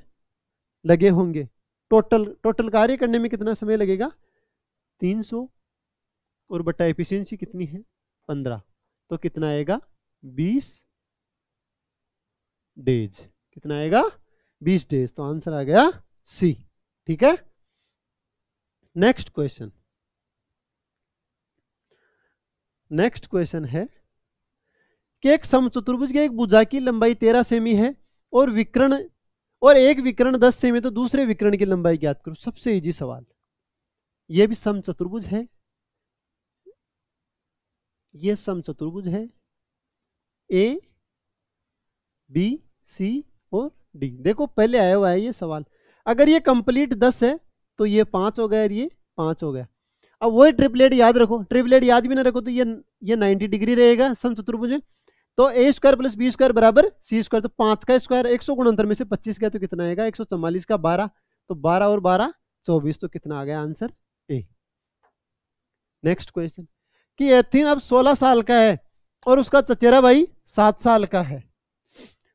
[SPEAKER 1] लगे होंगे टोटल टोटल कार्य करने में कितना समय लगेगा तीन सौ और बटा एफिशियंसी कितनी है पंद्रह तो कितना आएगा बीस डेज कितना आएगा बीस डेज तो आंसर आ गया सी ठीक है नेक्स्ट क्वेश्चन नेक्स्ट क्वेश्चन है कि एक समचतुर्भुज के एक भुजा की लंबाई तेरह सेमी है और विकर्ण और एक विकर्ण दस सेमी तो दूसरे विकर्ण की लंबाई ज्ञात करो सबसे इजी सवाल यह भी समचतुर्भुज है यह समचतुर्भुज है ए बी सी और डी देखो पहले आया हुआ है ये सवाल अगर ये कंप्लीट दस है तो ये पाँच हो गया और ये पाँच हो गया अब वही ट्रिपलेट याद रखो ट्रिपलेट याद भी ना रखो तो ये ये नाइन्टी डिग्री रहेगा सम चतुर्भुज तो A square plus B square बराबर सी स्क्वायर तो पाँच का स्क्वायर एक सौ गुणंतर में से पच्चीस गया तो कितना आएगा एक सौ चवालीस का बारह तो बारह और बारह चौबीस तो कितना आ गया आंसर ए नेक्स्ट क्वेश्चन कि एथिन अब सोलह साल का है और उसका चचेरा भाई सात साल का है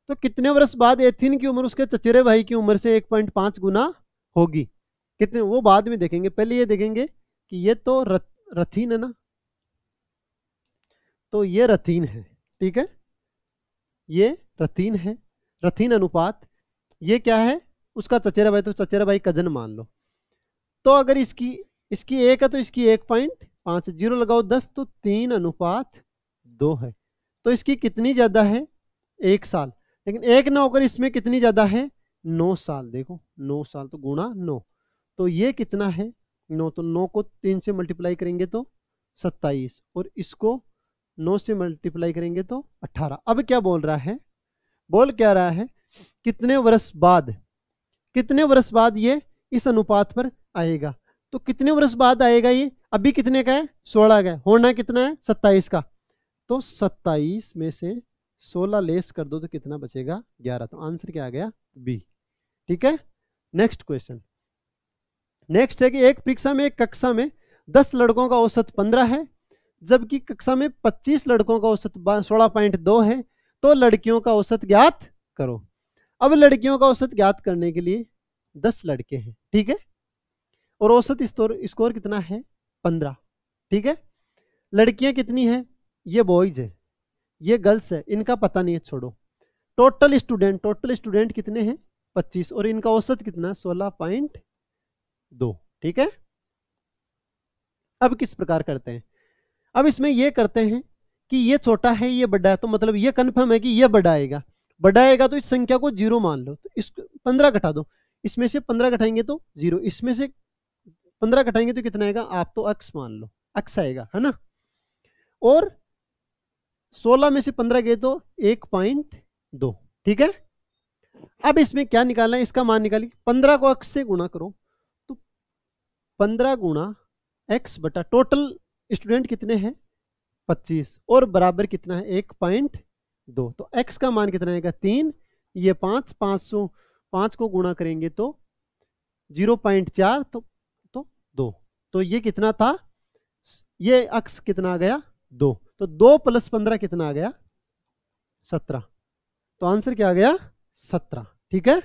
[SPEAKER 1] तो कितने वर्ष बाद एथिन की उम्र उसके चचेरे भाई की उम्र से 1.5 गुना होगी कितने वो बाद में देखेंगे पहले ये देखेंगे कि ये तो रथीन है ना तो ये रथीन है ठीक है ये रथीन है रथीन अनुपात ये क्या है उसका चचेरा भाई तो चचेरा भाई कजन मान लो तो अगर इसकी इसकी एक है तो इसकी एक पॉइंट पांच जीरो लगाओ दस तो तीन अनुपात दो है तो इसकी कितनी ज़्यादा है एक साल लेकिन एक नौकर इसमें कितनी ज़्यादा है नौ साल देखो नौ साल तो गुणा नौ तो ये कितना है नौ तो नौ को तीन से मल्टीप्लाई करेंगे तो सत्ताईस और इसको नौ से मल्टीप्लाई करेंगे तो अट्ठारह अब क्या बोल रहा है बोल क्या रहा है कितने वर्ष बाद कितने वर्ष बाद ये इस अनुपात पर आएगा तो कितने वर्ष बाद आएगा ये अभी कितने का है सोलह का है होना कितना है सत्ताईस का तो सत्ताईस में से सोलह लेस कर दो तो कितना बचेगा ग्यारह तो आंसर क्या आ गया बी ठीक है नेक्स्ट क्वेश्चन नेक्स्ट है कि एक परीक्षा में एक कक्षा में दस लड़कों का औसत पंद्रह है जबकि कक्षा में पच्चीस लड़कों का औसत सोलह पॉइंट दो है तो लड़कियों का औसत ज्ञात करो अब लड़कियों का औसत ज्ञात करने के लिए दस लड़के हैं ठीक है और औसत स्कोर कितना है पंद्रह ठीक है लड़कियां कितनी है ये बॉयज है ये गर्ल्स है इनका पता नहीं है छोड़ो टोटल स्टूडेंट टोटल स्टूडेंट कितने हैं पच्चीस और इनका औसत कितना है सोलह पॉइंट दो ठीक है अब किस प्रकार करते हैं अब इसमें यह करते हैं कि ये छोटा है ये बड़ा है तो मतलब ये कन्फर्म है कि ये बढ़ाएगा बढ़ाएगा तो इस संख्या को जीरो मान लो तो इसको पंद्रह घटा दो इसमें से पंद्रह घटाएंगे तो जीरो इसमें से पंद्रह घटाएंगे तो कितना आएगा आप तो अक्स मान लो अक्स आएगा है ना और सोलह में से पंद्रह गए तो एक पॉइंट दो ठीक है अब इसमें क्या निकालना है इसका मान निकालिए पंद्रह को अक्स से गुणा करो तो पंद्रह गुणा एक्स बटा टोटल स्टूडेंट कितने हैं पच्चीस और बराबर कितना है एक पॉइंट दो तो एक्स का मान कितना आएगा तीन ये पाँच पाँच सौ पाँच को गुणा करेंगे तो जीरो पॉइंट चार तो तो दो तो ये कितना था ये अक्स कितना आ गया दो तो दो प्लस पंद्रह कितना आ गया सत्रह तो आंसर क्या आ गया सत्रह ठीक है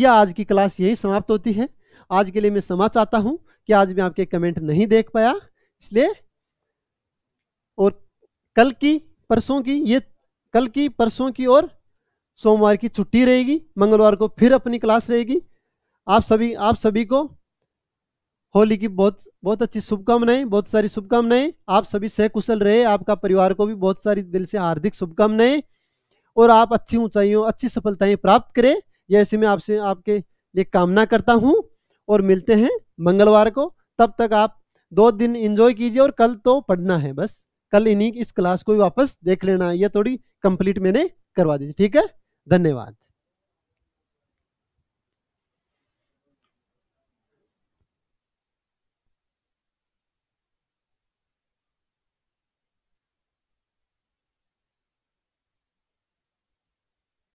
[SPEAKER 1] यह आज की क्लास यही समाप्त होती है आज के लिए मैं समा चाहता हूं कि आज मैं आपके कमेंट नहीं देख पाया इसलिए और कल की परसों की ये कल की परसों की और सोमवार की छुट्टी रहेगी मंगलवार को फिर अपनी क्लास रहेगी आप सभी आप सभी को होली की बहुत बहुत अच्छी शुभकामनाएं बहुत सारी शुभकामनाएं आप सभी सहकुशल रहे आपका परिवार को भी बहुत सारी दिल से हार्दिक शुभकामनाएं और आप अच्छी ऊंचाइयों अच्छी सफलताएं प्राप्त करें यह ऐसे मैं आपसे आपके लिए कामना करता हूँ और मिलते हैं मंगलवार को तब तक आप दो दिन इंजॉय कीजिए और कल तो पढ़ना है बस कल इन्हीं इस क्लास को भी वापस देख लेना यह थोड़ी कंप्लीट मैंने करवा दीजिए ठीक है धन्यवाद